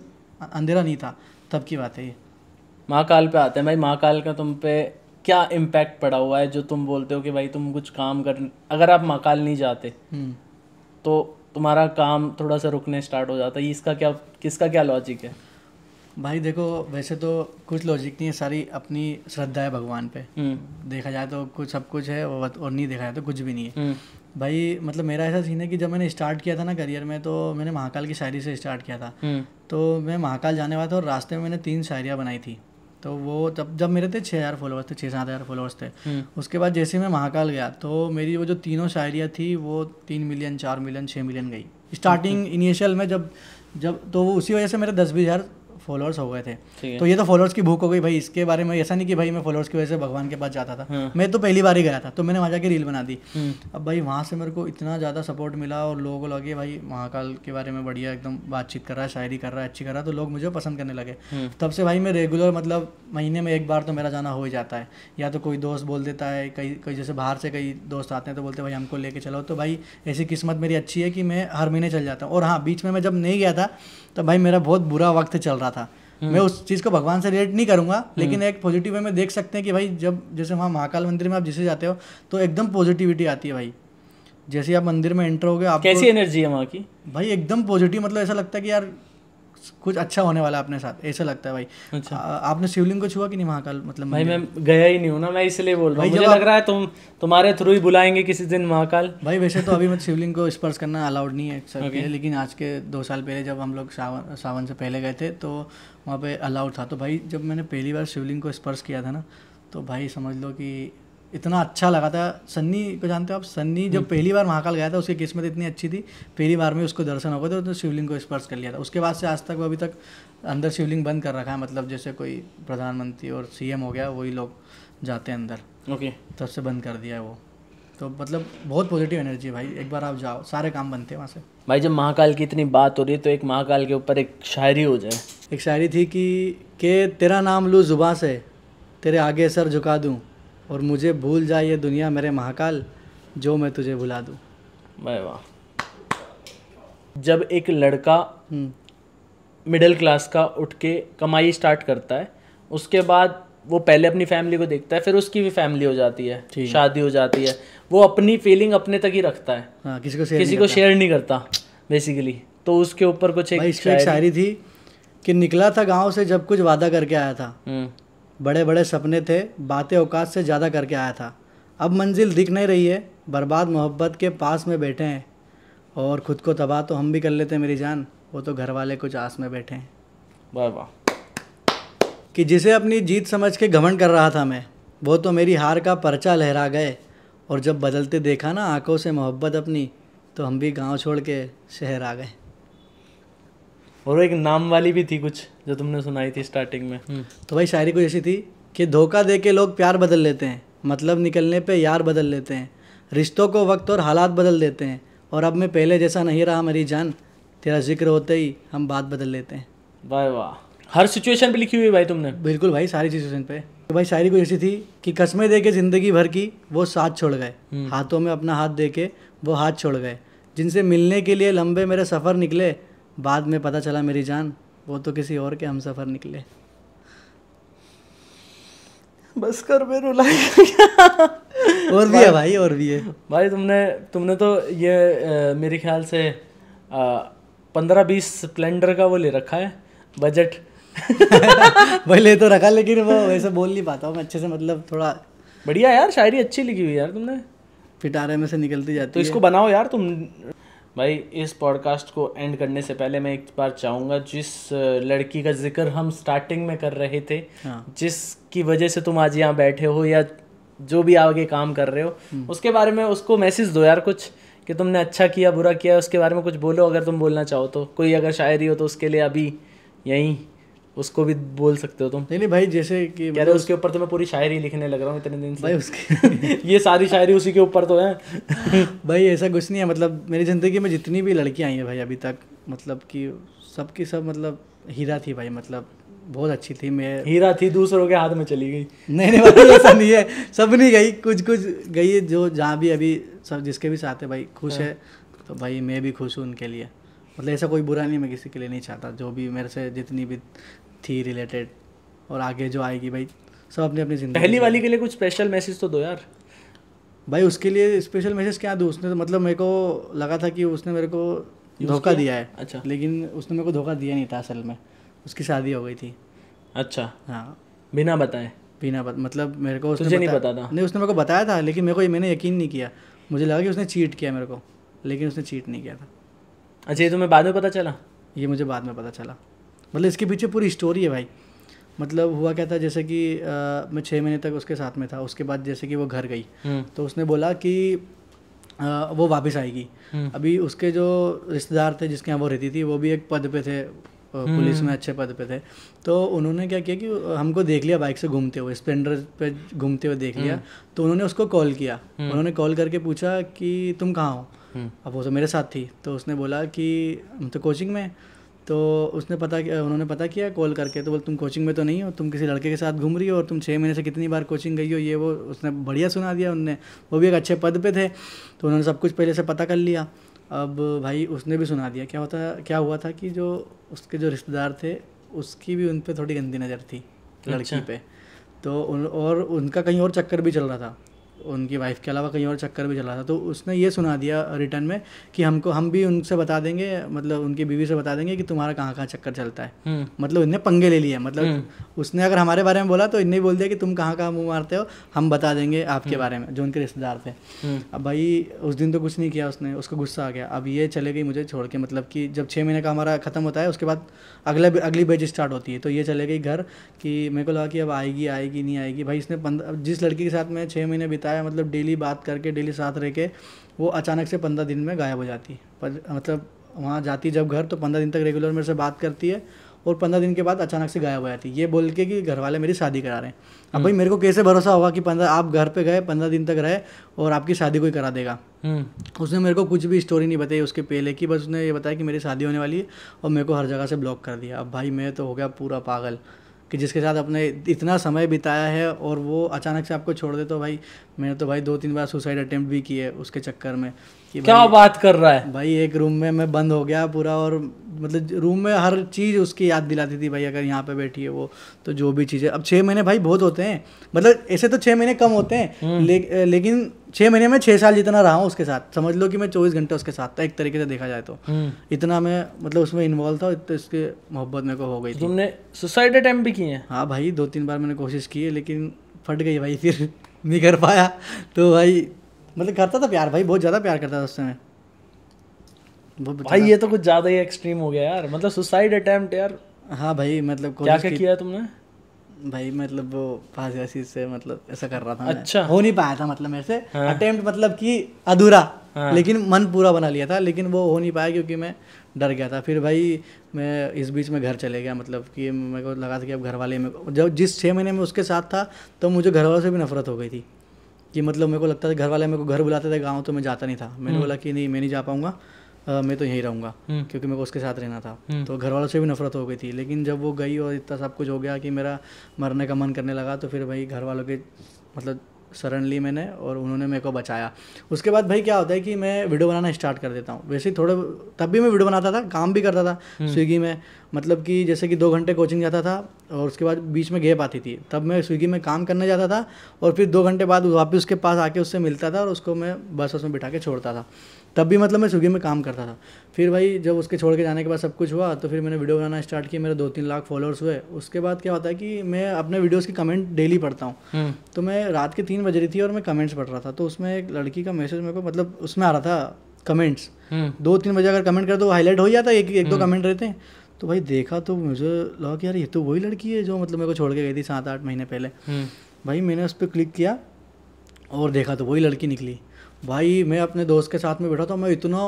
अंधेरा नहीं था तब की बात है ये महाकाल पे आते हैं भाई महाकाल का तुम पे क्या इम्पैक्ट पड़ा हुआ है जो तुम बोलते हो कि भाई तुम कुछ काम कर अगर आप महाकाल नहीं जाते हम्म। तो तुम्हारा काम थोड़ा सा रुकने स्टार्ट हो जाता है इसका क्या किसका क्या लॉजिक है भाई देखो वैसे तो कुछ लॉजिक नहीं है सारी अपनी श्रद्धा है भगवान पे हम्म। देखा जाए तो कुछ सब कुछ है और नहीं देखा जाए तो कुछ भी नहीं है हम्म। भाई मतलब मेरा ऐसा सीन है कि जब मैंने स्टार्ट किया था ना करियर में तो मैंने महाकाल की शायरी से स्टार्ट किया था हम्म। तो मैं महाकाल जाने वाला था और रास्ते में मैंने तीन शायरियाँ बनाई थी तो वो जब जब मेरे थे छः हज़ार फॉलोअर्स थे छः सात हज़ार फॉलोअर्स थे हम्म। उसके बाद जैसे मैं महाकाल गया तो मेरी वो जो तीनों शायरियाँ थी वो तीन मिलियन चार मिलियन छः मिलियन गई स्टार्टिंग अच्छा। इनिशियल में जब जब तो वो उसी वजह से मेरे दस बीस हज़ार फॉलोअर्स हो गए थे तो ये तो फॉलोअर्स की भूख हो गई भाई इसके बारे में ऐसा नहीं कि भाई मैं फॉलोअर्स की वजह से भगवान के पास जाता था हाँ। मैं तो पहली बार ही गया था तो मैंने वहाँ जाके रील बना दी हम्म। अब भाई वहाँ से मेरे को इतना ज़्यादा सपोर्ट मिला और लोगों को लगे भाई महाकाल के बारे में बढ़िया एकदम बातचीत कर रहा है शायरी कर रहा है अच्छी कर रहा है तो लोग मुझे पसंद करने लगे हम्म। तब से भाई मैं रेगुलर मतलब महीने में एक बार तो मेरा जाना हो ही जाता है या तो कोई दोस्त बोल देता है कई कई जैसे बाहर से कई दोस्त आते हैं तो बोलते भाई हमको लेके चलो तो भाई ऐसी किस्मत मेरी अच्छी है कि मैं हर महीने चल जाता हूँ और हाँ बीच में मैं जब नहीं गया था तो भाई मेरा बहुत बुरा वक्त चल रहा था हम्म। मैं उस चीज़ को भगवान से रिलेट नहीं करूंगा हम्म। लेकिन एक पॉजिटिव वे में देख सकते हैं कि भाई जब जैसे वहाँ महाकाल मंदिर में आप जिसे जाते हो तो एकदम पॉजिटिविटी आती है भाई जैसे आप मंदिर में एंटर हो गए आप कैसी एनर्जी है वहाँ की भाई एकदम पॉजिटिव मतलब ऐसा लगता है कि यार कुछ अच्छा होने वाला अपने साथ ऐसा लगता है भाई अच्छा आ, आपने शिवलिंग को छुआ कि नहीं महाकाल मतलब भाई मैं गया ही नहीं हूँ ना मैं इसलिए बोल रहा हूँ मुझे लग रहा है तुम तुम्हारे थ्रू ही बुलाएंगे किसी दिन महाकाल भाई वैसे तो अभी मैं शिवलिंग को स्पर्श करना अलाउड नहीं है सर okay. लेकिन आज के दो साल पहले जब हम लोग सावन सावन से पहले गए थे तो वहाँ पे अलाउड था तो भाई जब मैंने पहली बार शिवलिंग को स्पर्श किया था ना तो भाई समझ लो कि इतना अच्छा लगा था सन्नी को जानते हो आप सन्नी जब पहली बार महाकाल गया था उसकी किस्मत तो इतनी अच्छी थी पहली बार में उसको दर्शन हो गए थे तो उसने शिवलिंग को स्पर्श कर लिया था उसके बाद से आज तक वो अभी तक अंदर शिवलिंग बंद कर रखा है मतलब जैसे कोई प्रधानमंत्री और सी हो गया वही लोग जाते हैं अंदर ओके तब से बंद कर दिया है वो तो मतलब बहुत पॉजिटिव एनर्जी है भाई एक बार आप जाओ सारे काम बनते हैं वहाँ से भाई जब महाकाल की इतनी बात हो रही है तो एक महाकाल के ऊपर एक शायरी हो जाए एक शायरी थी कि के तेरा नाम लूँ जुबा से तेरे आगे सर झुका दूँ और मुझे भूल जाए ये दुनिया मेरे महाकाल जो मैं तुझे भुला दूँ वाह जब एक लड़का हम्म। मिडिल क्लास का उठ के कमाई स्टार्ट करता है उसके बाद वो पहले अपनी फैमिली को देखता है फिर उसकी भी फैमिली हो जाती है शादी हो जाती है वो अपनी फीलिंग अपने तक ही रखता है हाँ, किसी को शेयर किसी को शेयर नहीं करता बेसिकली तो उसके ऊपर कुछ एक शायरी थी कि निकला था गांव से जब कुछ वादा करके आया था हम्म। बड़े बड़े सपने थे बातें औकात से ज़्यादा करके आया था अब मंजिल दिख नहीं रही है बर्बाद मोहब्बत के पास में बैठे हैं और ख़ुद को तबाह तो हम भी कर लेते हैं मेरी जान वो तो घर वाले कुछ आस में बैठे हैं वाह वाह कि जिसे अपनी जीत समझ के घमंड कर रहा था मैं वो तो मेरी हार का पर्चा लहरा गए और जब बदलते देखा ना आंखों से मोहब्बत अपनी तो हम भी गांव छोड़ के शहर आ गए और वो एक नाम वाली भी थी कुछ जो तुमने सुनाई थी स्टार्टिंग में हम्म। तो भाई शायरी कुछ ऐसी थी कि धोखा दे के लोग प्यार बदल लेते हैं मतलब निकलने पे यार बदल लेते हैं रिश्तों को वक्त और हालात बदल देते हैं और अब मैं पहले जैसा नहीं रहा मेरी जान तेरा जिक्र होते ही हम बात बदल लेते हैं वाह वाह हर सिचुएशन पे लिखी हुई भाई तुमने बिल्कुल भाई सारी सिचुएशन पे तो भाई शायरी कुछ ऐसी थी कि कस्में दे के ज़िंदगी भर की वो साथ छोड़ गए हम्म। हाथों में अपना हाथ दे के वो हाथ छोड़ गए जिनसे मिलने के लिए लंबे मेरे सफ़र निकले बाद में पता चला मेरी जान वो तो किसी और के हम सफ़र निकले बस कर मेरे और भी है भाई और भी है भाई तुमने तुमने तो ये आ, मेरे ख्याल से पंद्रह बीस स्प्लेंडर का वो ले रखा है बजट भाई ले तो रखा लेकिन वो वैसे बोल नहीं पाता हूँ मैं अच्छे से मतलब थोड़ा बढ़िया यार शायरी अच्छी लिखी हुई यार तुमने पिटारे में से निकलती जाती तो इसको बनाओ यार तुम भाई इस पॉडकास्ट को एंड करने से पहले मैं एक बार चाहूँगा जिस लड़की का जिक्र हम स्टार्टिंग में कर रहे थे हाँ। जिसकी वजह से तुम आज यहाँ बैठे हो या जो भी आगे काम कर रहे हो हम्म। उसके बारे में उसको मैसेज दो यार कुछ कि तुमने अच्छा किया बुरा किया उसके बारे में कुछ बोलो अगर तुम बोलना चाहो तो कोई अगर शायरी हो तो उसके लिए अभी यहीं उसको भी बोल सकते हो तुम नहीं नहीं भाई जैसे कि कह रहे मतलब उसके ऊपर तो मैं पूरी शायरी लिखने लग रहा हूँ इतने दिन से भाई उसके ये सारी शायरी उसी के ऊपर तो है भाई ऐसा कुछ नहीं है मतलब मेरी ज़िंदगी में जितनी भी लड़कियाँ आई हैं भाई अभी तक मतलब कि सबकी सब मतलब हीरा थी भाई मतलब बहुत अच्छी थी मैं हीरा थी दूसरों के हाथ में चली गई नहीं नहीं भाई ऐसा नहीं है सब नहीं गई कुछ कुछ गई जो जहाँ भी अभी सब जिसके भी साथ है भाई खुश है हाँ। तो भाई मैं भी खुश हूँ उनके लिए मतलब ऐसा कोई बुरा नहीं मैं किसी के लिए नहीं चाहता जो भी मेरे से जितनी भी थी रिलेटेड और आगे जो आएगी भाई सब अपनी अपनी जिंदगी पहली वाली के लिए कुछ स्पेशल मैसेज तो दो यार भाई उसके लिए स्पेशल मैसेज क्या दो उसने तो मतलब मेरे को लगा था कि उसने मेरे को धोखा दिया है अच्छा लेकिन उसने मेरे को धोखा दिया नहीं था असल में उसकी शादी हो गई थी अच्छा हाँ बिना बताए बिना बत, मतलब मेरे को उसने नहीं पता था नहीं उसने मेरे को बताया था लेकिन मेरे को मैंने यकीन नहीं किया मुझे लगा कि उसने चीट किया मेरे को लेकिन उसने चीट नहीं किया था अच्छा ये तुम्हें बाद में पता चला ये मुझे बाद में पता चला मतलब इसके पीछे पूरी स्टोरी है भाई मतलब हुआ क्या था जैसे कि आ, मैं छः महीने तक उसके साथ में था उसके बाद जैसे कि वो घर गई हम्म। तो उसने बोला कि आ, वो वापस आएगी हम्म। अभी उसके जो रिश्तेदार थे जिसके यहाँ वो रहती थी वो भी एक पद पे थे हम्म। पुलिस में अच्छे पद पे थे तो उन्होंने क्या किया कि हमको देख लिया बाइक से घूमते हुए स्प्लेंडर पे घूमते हुए देख लिया तो उन्होंने उसको कॉल किया उन्होंने कॉल करके पूछा कि तुम कहाँ हो अब वो तो मेरे साथ थी तो उसने बोला कि हम तो कोचिंग में तो उसने पता उन्होंने पता किया कॉल करके तो बोल तुम कोचिंग में तो नहीं हो तुम किसी लड़के के साथ घूम रही हो और तुम छः महीने से कितनी बार कोचिंग गई हो ये वो उसने बढ़िया सुना दिया उनने वो भी एक अच्छे पद पे थे तो उन्होंने सब कुछ पहले से पता कर लिया अब भाई उसने भी सुना दिया क्या होता क्या हुआ था कि जो उसके जो रिश्तेदार थे उसकी भी उन पर थोड़ी गंदी नज़र थी लड़की अच्छा। पे तो और उनका कहीं और चक्कर भी चल रहा था उनकी वाइफ के अलावा कहीं और चक्कर भी चला था तो उसने ये सुना दिया रिटर्न में कि हमको हम भी उनसे बता देंगे मतलब उनकी बीवी से बता देंगे कि तुम्हारा कहाँ कहाँ चक्कर चलता है हम्म। मतलब इनने पंगे ले लिए मतलब हम्म। उसने अगर हमारे बारे में बोला तो इनने बोल दिया कि तुम कहाँ कहाँ मुँह मारते हो हम बता देंगे आपके हम्म। बारे में जो उनके रिश्तेदार थे अब भाई उस दिन तो कुछ नहीं किया उसने उसको गुस्सा आ गया अब ये चले गई मुझे छोड़ के मतलब कि जब छः महीने का हमारा ख़त्म होता है उसके बाद अगला अगली बेच स्टार्ट होती है तो ये चले गई घर कि मेरे को लगा कि अब आएगी आएगी नहीं आएगी भाई इसने जिस लड़की के साथ मैं छः महीने बिताया है मतलब डेली बात करके डेली साथ रह के वो अचानक से पंद्रह दिन में गायब हो जाती पर मतलब वहाँ जाती जब घर तो पंद्रह दिन तक रेगुलर मेरे से बात करती है और पंद्रह दिन के बाद अचानक से गायब हो जाती है ये बोल के कि घर वाले मेरी शादी करा रहे हैं अब हम्म। भाई मेरे को कैसे भरोसा होगा कि पंद्रह आप घर पे गए पंद्रह दिन तक रहे और आपकी शादी कोई करा देगा हम्म। उसने मेरे को कुछ भी स्टोरी नहीं बताई उसके पहले की बस उसने ये बताया कि मेरी शादी होने वाली है और मेरे को हर जगह से ब्लॉक कर दिया अब भाई मैं तो हो गया पूरा पागल कि जिसके साथ आपने इतना समय बिताया है और वो अचानक से आपको छोड़ दे तो भाई मैंने तो भाई दो तीन बार सुसाइड अटैम्प्ट भी किए उसके चक्कर में क्या बात कर रहा है भाई एक रूम में मैं बंद हो गया पूरा और मतलब रूम में हर चीज़ उसकी याद दिलाती थी भाई अगर यहाँ पे बैठी है वो तो जो भी चीज़ें अब छः महीने भाई बहुत होते हैं मतलब ऐसे तो छः महीने कम होते हैं हम्म। ले, लेकिन छः महीने में छः साल जितना रहा हूँ उसके साथ समझ लो कि मैं चौबीस घंटे उसके साथ था एक तरीके से देखा जाए तो हम्म। इतना मैं मतलब उसमें इन्वॉल्व था तो इसके मोहब्बत मेरे को हो गई तुमने सुसाइड अटैम्प भी किए हैं हाँ भाई दो तीन बार मैंने कोशिश की है लेकिन फट गई भाई फिर नहीं कर पाया तो भाई मतलब करता था प्यार भाई बहुत ज़्यादा प्यार करता था उस समय भाई ये तो कुछ ज़्यादा ही एक्सट्रीम हो गया यार मतलब सुसाइड अटेम्प्ट यार हाँ भाई मतलब क्या क्या किया तुमने भाई मतलब वो फांसी वासी से मतलब ऐसा कर रहा था अच्छा हो नहीं पाया था मतलब मेरे से हाँ। अटेम्प्ट मतलब कि अधूरा हाँ। लेकिन मन पूरा बना लिया था लेकिन वो हो नहीं पाया क्योंकि मैं डर गया था फिर भाई मैं इस बीच में घर चले गया मतलब कि मेरे को लगा था कि अब घर वाले में जब जिस छः महीने में उसके साथ था तो मुझे घर वालों से भी नफरत हो गई थी कि मतलब मेरे को लगता था घर वाले मेरे को घर बुलाते थे गाँव तो मैं जाता नहीं था मैंने हम्म। बोला कि नहीं मैं नहीं जा पाऊंगा मैं तो यहीं रहूंगा हम्म। क्योंकि मेरे को उसके साथ रहना था हम्म। तो घर वालों से भी नफरत हो गई थी लेकिन जब वो गई और इतना सब कुछ हो गया कि मेरा मरने का मन करने लगा तो फिर भाई घर वालों के मतलब शरण ली मैंने और उन्होंने मेरे को बचाया उसके बाद भाई क्या होता है कि मैं वीडियो बनाना स्टार्ट कर देता हूँ वैसे ही थोड़े तब भी मैं वीडियो बनाता था काम भी करता था हम्म। स्विगी में मतलब कि जैसे कि दो घंटे कोचिंग जाता था और उसके बाद बीच में गेप आती थी तब मैं स्विगी में काम करने जाता था और फिर दो घंटे बाद वापस उसके पास आके उससे मिलता था और उसको मैं बस उसमें बिठा के छोड़ता था तब भी मतलब मैं स्विगी में काम करता था फिर भाई जब उसके छोड़ के जाने के बाद सब कुछ हुआ तो फिर मैंने वीडियो बनाना स्टार्ट किया मेरे दो तीन लाख फॉलोअर्स हुए उसके बाद क्या होता है कि मैं अपने वीडियोस की कमेंट डेली पढ़ता हूँ हम्म। तो मैं रात के तीन बज रही थी और मैं कमेंट्स पढ़ रहा था तो उसमें एक लड़की का मैसेज मेरे को मतलब उसमें आ रहा था कमेंट्स हम्म। दो तीन बजे अगर कमेंट कर दो हाईलाइट हो जाता है एक एक दो कमेंट हम्म। रहते हैं तो भाई देखा तो मुझे लगा कि यार ये तो वही लड़की है जो मतलब मेरे को छोड़ के गई थी सात आठ महीने पहले भाई मैंने उस पर क्लिक किया और देखा तो वही लड़की निकली भाई मैं अपने दोस्त के साथ में बैठा था मैं इतना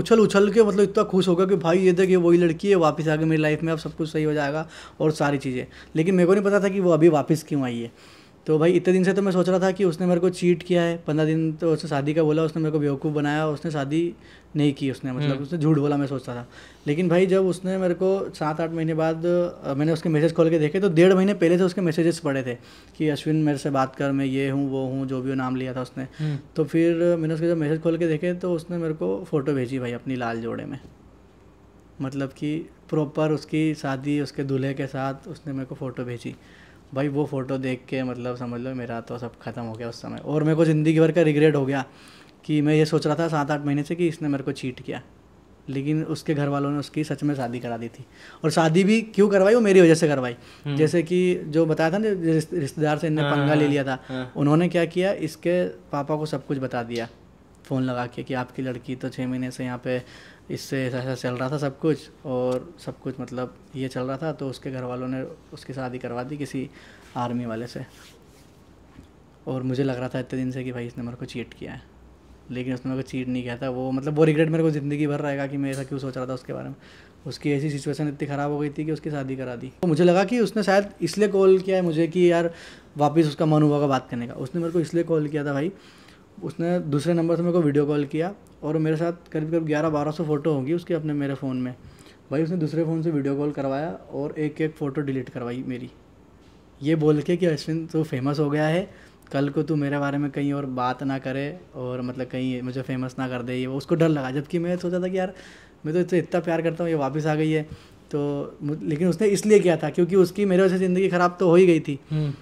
उछल उछल के मतलब इतना खुश होगा कि भाई ये देखिए वही लड़की है वापस आ गई मेरी लाइफ में अब सब कुछ सही हो जाएगा और सारी चीज़ें लेकिन मेरे को नहीं पता था कि वो अभी वापस क्यों आई है तो भाई इतने दिन से तो मैं सोच रहा था कि उसने मेरे को चीट किया है पंद्रह दिन तो उसने शादी का बोला उसने मेरे को बेवकूफ़ बनाया उसने शादी नहीं की उसने मतलब हम्म। उसने झूठ बोला मैं सोचता था लेकिन भाई जब उसने मेरे को सात आठ महीने बाद मैंने उसके मैसेज खोल के देखे तो डेढ़ महीने पहले से उसके मैसेजेस पड़े थे कि अश्विन मेरे से बात कर मैं ये हूँ वो हूँ जो भी नाम लिया था उसने हम्म। तो फिर मैंने उसके जब मैसेज खोल के देखे तो उसने मेरे को फ़ोटो भेजी भाई अपनी लाल जोड़े में मतलब कि प्रॉपर उसकी शादी उसके दूल्हे के साथ उसने मेरे को फ़ोटो भेजी भाई वो फ़ोटो देख के मतलब समझ लो मेरा तो सब खत्म हो गया उस समय और मेरे को ज़िंदगी भर का रिग्रेट हो गया कि मैं ये सोच रहा था सात आठ महीने से कि इसने मेरे को चीट किया लेकिन उसके घर वालों ने उसकी सच में शादी करा दी थी और शादी भी क्यों करवाई वो मेरी वजह से करवाई हम्म। जैसे कि जो बताया था ना रिश्तेदार से इनने हाँ, पंगा ले हाँ, लिया था हाँ। उन्होंने क्या किया इसके पापा को सब कुछ बता दिया फ़ोन लगा के कि आपकी लड़की तो छः महीने से यहाँ पे इससे ऐसा ऐसा चल रहा था सब कुछ और सब कुछ मतलब ये चल रहा था तो उसके घर वालों ने उसकी शादी करवा दी किसी आर्मी वाले से और मुझे लग रहा था इतने दिन से कि भाई इसने मेरे को चीट किया है लेकिन उसने मेरे को चीट नहीं किया था वो मतलब वो रिग्रेट मेरे को ज़िंदगी भर रहेगा कि मैं ऐसा क्यों सोच रहा था उसके बारे में उसकी ऐसी सिचुएशन इतनी ख़राब हो गई थी कि उसकी शादी करा दी तो मुझे लगा कि उसने शायद इसलिए कॉल किया है मुझे कि यार वापस उसका मन हुआ बात करने का उसने मेरे को इसलिए कॉल किया था भाई उसने दूसरे नंबर से मेरे को वीडियो कॉल किया और मेरे साथ करीब करीब ग्यारह बारह सौ फ़ोटो होंगी उसके अपने मेरे फ़ोन में भाई उसने दूसरे फ़ोन से वीडियो कॉल करवाया और एक एक फ़ोटो डिलीट करवाई मेरी ये बोल के कि अश्विन तो फेमस हो गया है कल को तू मेरे बारे में कहीं और बात ना करे और मतलब कहीं मुझे फेमस ना कर दे ये उसको डर लगा जबकि मैं सोचा था कि यार मैं तो इससे इतना प्यार करता हूँ ये वापस आ गई है तो लेकिन उसने इसलिए किया था क्योंकि उसकी मेरे वजह से ज़िंदगी ख़राब तो हो ही गई थी हम्म।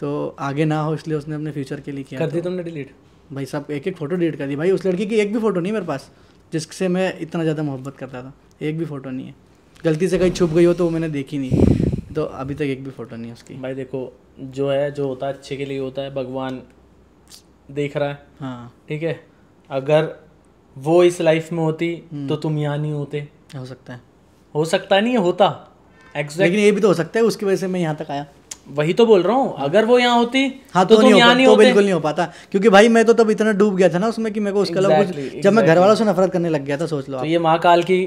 तो आगे ना हो इसलिए उसने अपने फ्यूचर के लिए किया कर दी तो तुमने डिलीट भाई साहब एक एक फ़ोटो डिलीट कर दी भाई उस लड़की की एक भी फ़ोटो नहीं मेरे पास जिससे मैं इतना ज़्यादा मोहब्बत करता था एक भी फ़ोटो नहीं है गलती से कहीं छुप गई हो तो वो मैंने देखी नहीं तो अभी तक एक भी फ़ोटो नहीं है उसकी भाई देखो जो है जो होता है अच्छे के लिए होता है भगवान देख रहा है हाँ ठीक है अगर वो इस लाइफ में होती हम्म। तो तुम यहाँ नहीं होते हो सकता है हो सकता नहीं होता एग्जैक्ट लेकिन ये भी तो हो सकता है उसकी वजह से मैं यहाँ तक आया वही तो बोल रहा हूँ अगर वो यहाँ होती हाँ तो, तो तो नहीं, नहीं, नहीं तो बिल्कुल नहीं हो पाता क्योंकि भाई मैं तो तब इतना डूब गया था ना उसमें कि मेरे को उसके exactly, अलावा कुछ exactly. जब मैं घर वालों से नफरत करने लग गया था सोच लो तो ये महाकाल की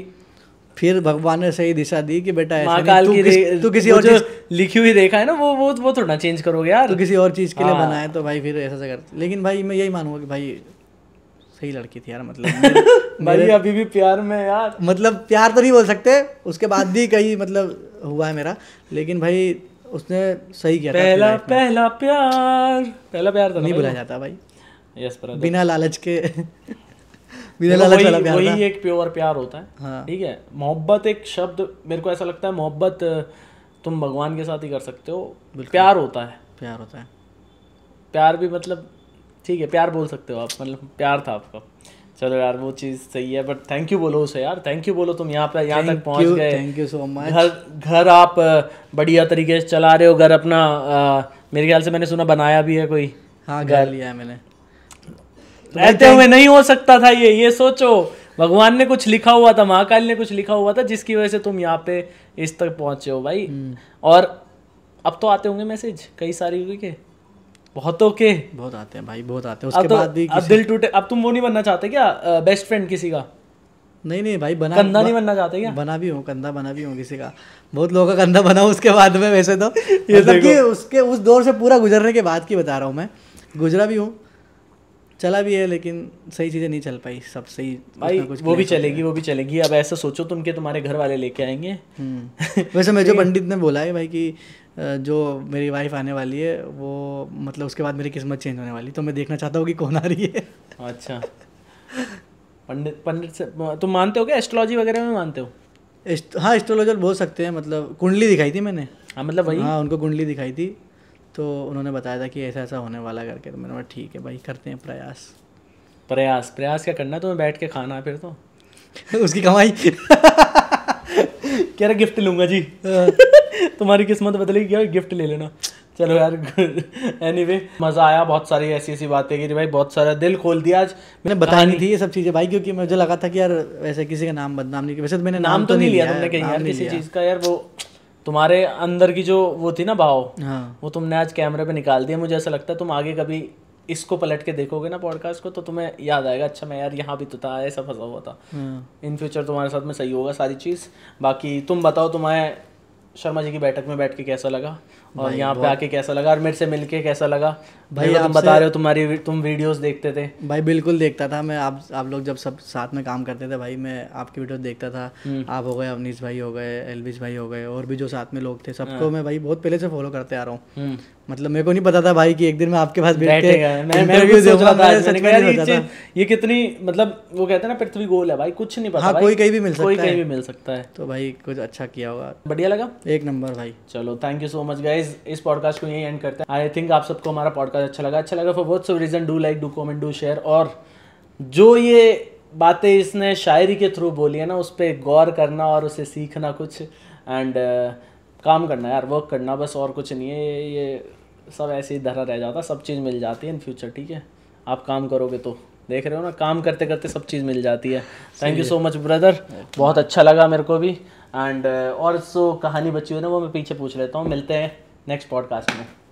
फिर भगवान ने सही दिशा दी कि बेटा ऐसा महाकाल की तू किसी और चीज लिखी हुई देखा है ना वो वो वो थोड़ा चेंज करोगे यार तू किसी और चीज के लिए हाँ। बनाया तो भाई फिर ऐसा कर लेकिन भाई मैं यही मानूंगा कि भाई सही लड़की थी यार मतलब भाई अभी भी प्यार में यार मतलब प्यार तो नहीं बोल सकते उसके बाद भी कई मतलब हुआ है मेरा लेकिन भाई उसने सही किया पहला पहला प्यार पहला प्यार तो नहीं बुलाया जाता भाई यस पर बिना लालच के बिना लालच वाला प्यार वही एक प्योर प्यार होता है हाँ। ठीक है मोहब्बत एक शब्द मेरे को ऐसा लगता है मोहब्बत तुम भगवान के साथ ही कर सकते हो प्यार होता है प्यार होता है प्यार भी मतलब ठीक है प्यार बोल सकते हो आप मतलब प्यार था आपका चलो यार वो चीज़ सही है बट थैंक यू बोलो उसे यार थैंक यू बोलो तुम यहाँ पे यहाँ तक पहुँच गए थैंक यू सो मच घर घर आप बढ़िया तरीके से चला रहे हो घर अपना आ, मेरे ख्याल से मैंने सुना बनाया भी है कोई हाँ घर लिया है मैंने रहते तो हुए नहीं हो सकता था ये ये सोचो भगवान ने कुछ लिखा हुआ था महाकाल ने कुछ लिखा हुआ था जिसकी वजह से तुम यहाँ पे इस तक पहुँचे हो भाई हम्म। और अब तो आते होंगे मैसेज कई सारी के बहुतों के बहुत आते हैं भाई बहुत आते हैं उसके तो बाद भी अब दिल टूटे अब तुम वो नहीं बनना चाहते क्या बेस्ट फ्रेंड किसी का नहीं नहीं भाई बना कंधा नहीं बनना चाहते क्या बना भी हूँ कंधा बना भी हूँ किसी का बहुत लोगों का कंधा बना उसके बाद में वैसे तो ये सब कि उसके उस दौर से पूरा गुजरने के बाद की बता रहा हूँ मैं गुजरा भी हूँ चला भी है लेकिन सही चीज़ें नहीं चल पाई सब सही भाई कुछ वो भी चलेगी वो भी चलेगी अब ऐसा सोचो तुम तो कि तुम्हारे घर वाले लेके आएंगे हम्म। वैसे मैं जो पंडित ने बोला है भाई कि जो मेरी वाइफ आने वाली है वो मतलब उसके बाद मेरी किस्मत चेंज होने वाली तो मैं देखना चाहता हूँ कि कौन आ रही है अच्छा पंडित पंडित से तुम तो मानते हो क्या एस्ट्रोलॉजी वगैरह में मानते हो हाँ एस्ट्रोलॉजर बोल सकते हैं मतलब कुंडली दिखाई थी मैंने हाँ मतलब वही हाँ उनको कुंडली दिखाई थी तो उन्होंने बताया था कि ऐसा ऐसा होने वाला करके तो मैंने बोला ठीक है भाई करते हैं प्रयास प्रयास प्रयास क्या करना तुम्हें बैठ के खाना फिर तो उसकी कमाई कह रहा गिफ्ट लूंगा जी हाँ। तुम्हारी किस्मत बदलेगी क्या गिफ्ट ले लेना चलो यार एनी वे मज़ा आया बहुत सारी ऐसी ऐसी बातें की भाई बहुत सारा दिल खोल दिया आज मैंने बतानी थी ये सब चीज़ें भाई क्योंकि मुझे लगा था कि यार वैसे किसी का नाम बदनाम नहीं वैसे तो मैंने नाम, नाम तो, तो नहीं लिया तुमने कहीं यार किसी चीज़ का यार वो तुम्हारे अंदर की जो वो थी ना भाव हाँ। वो तुमने आज कैमरे पे निकाल दिया मुझे ऐसा लगता है तुम आगे कभी इसको पलट के देखोगे ना पॉडकास्ट को तो तुम्हें याद आएगा अच्छा मैं यार यहाँ भी तो था ऐसा फंसा हुआ था इन हम्म। फ्यूचर तुम्हारे साथ में सही होगा सारी चीज़ बाकी तुम बताओ तुम्हें शर्मा जी की बैठक में बैठ के कैसा लगा और यहाँ पे आके कैसा लगा और मेरे से मिलके कैसा लगा भाई तुम बता रहे हो तुम्हारी तुम वीडियोस देखते थे भाई बिल्कुल देखता था मैं आप आप लोग जब सब साथ में काम करते थे भाई मैं आपकी वीडियो देखता था हम्म। आप हो गए अवनीश भाई हो गए एलविश भाई हो गए और भी जो साथ में लोग थे सबको हाँ। मैं भाई बहुत पहले से फॉलो करते आ रहा हूँ हम्म। मतलब मेरे को नहीं पता था भाई कि एक दिन मैं आपके पास बैठे ये कितनी मतलब वो कहते हैं ना पृथ्वी गोल है भाई कुछ नहीं पता हाँ, कोई कहीं भी मिल सकता है कोई कहीं भी मिल सकता है तो भाई कुछ अच्छा किया होगा बढ़िया लगा एक नंबर भाई चलो thank you so much guys guys इस पॉडकास्ट को यही एंड करते हैं आई थिंक आप सबको हमारा पॉडकास्ट अच्छा लगा अच्छा लगा for whatsoever reason do like do comment do share और जो ये बातें इसने शायरी के थ्रू बोली है ना उस पर गौर करना और उसे सीखना कुछ एंड uh, काम करना यार वर्क करना बस और कुछ नहीं है ये, ये सब ऐसे ही धरा रह जाता सब चीज़ मिल जाती है इन फ्यूचर ठीक है आप काम करोगे तो देख रहे हो ना काम करते करते सब चीज़ मिल जाती है thank you so much brother बहुत अच्छा लगा मेरे को भी एंड uh, और सो कहानी बची हुई ना वो मैं पीछे पूछ लेता हूँ मिलते हैं नेक्स्ट पॉडकास्ट में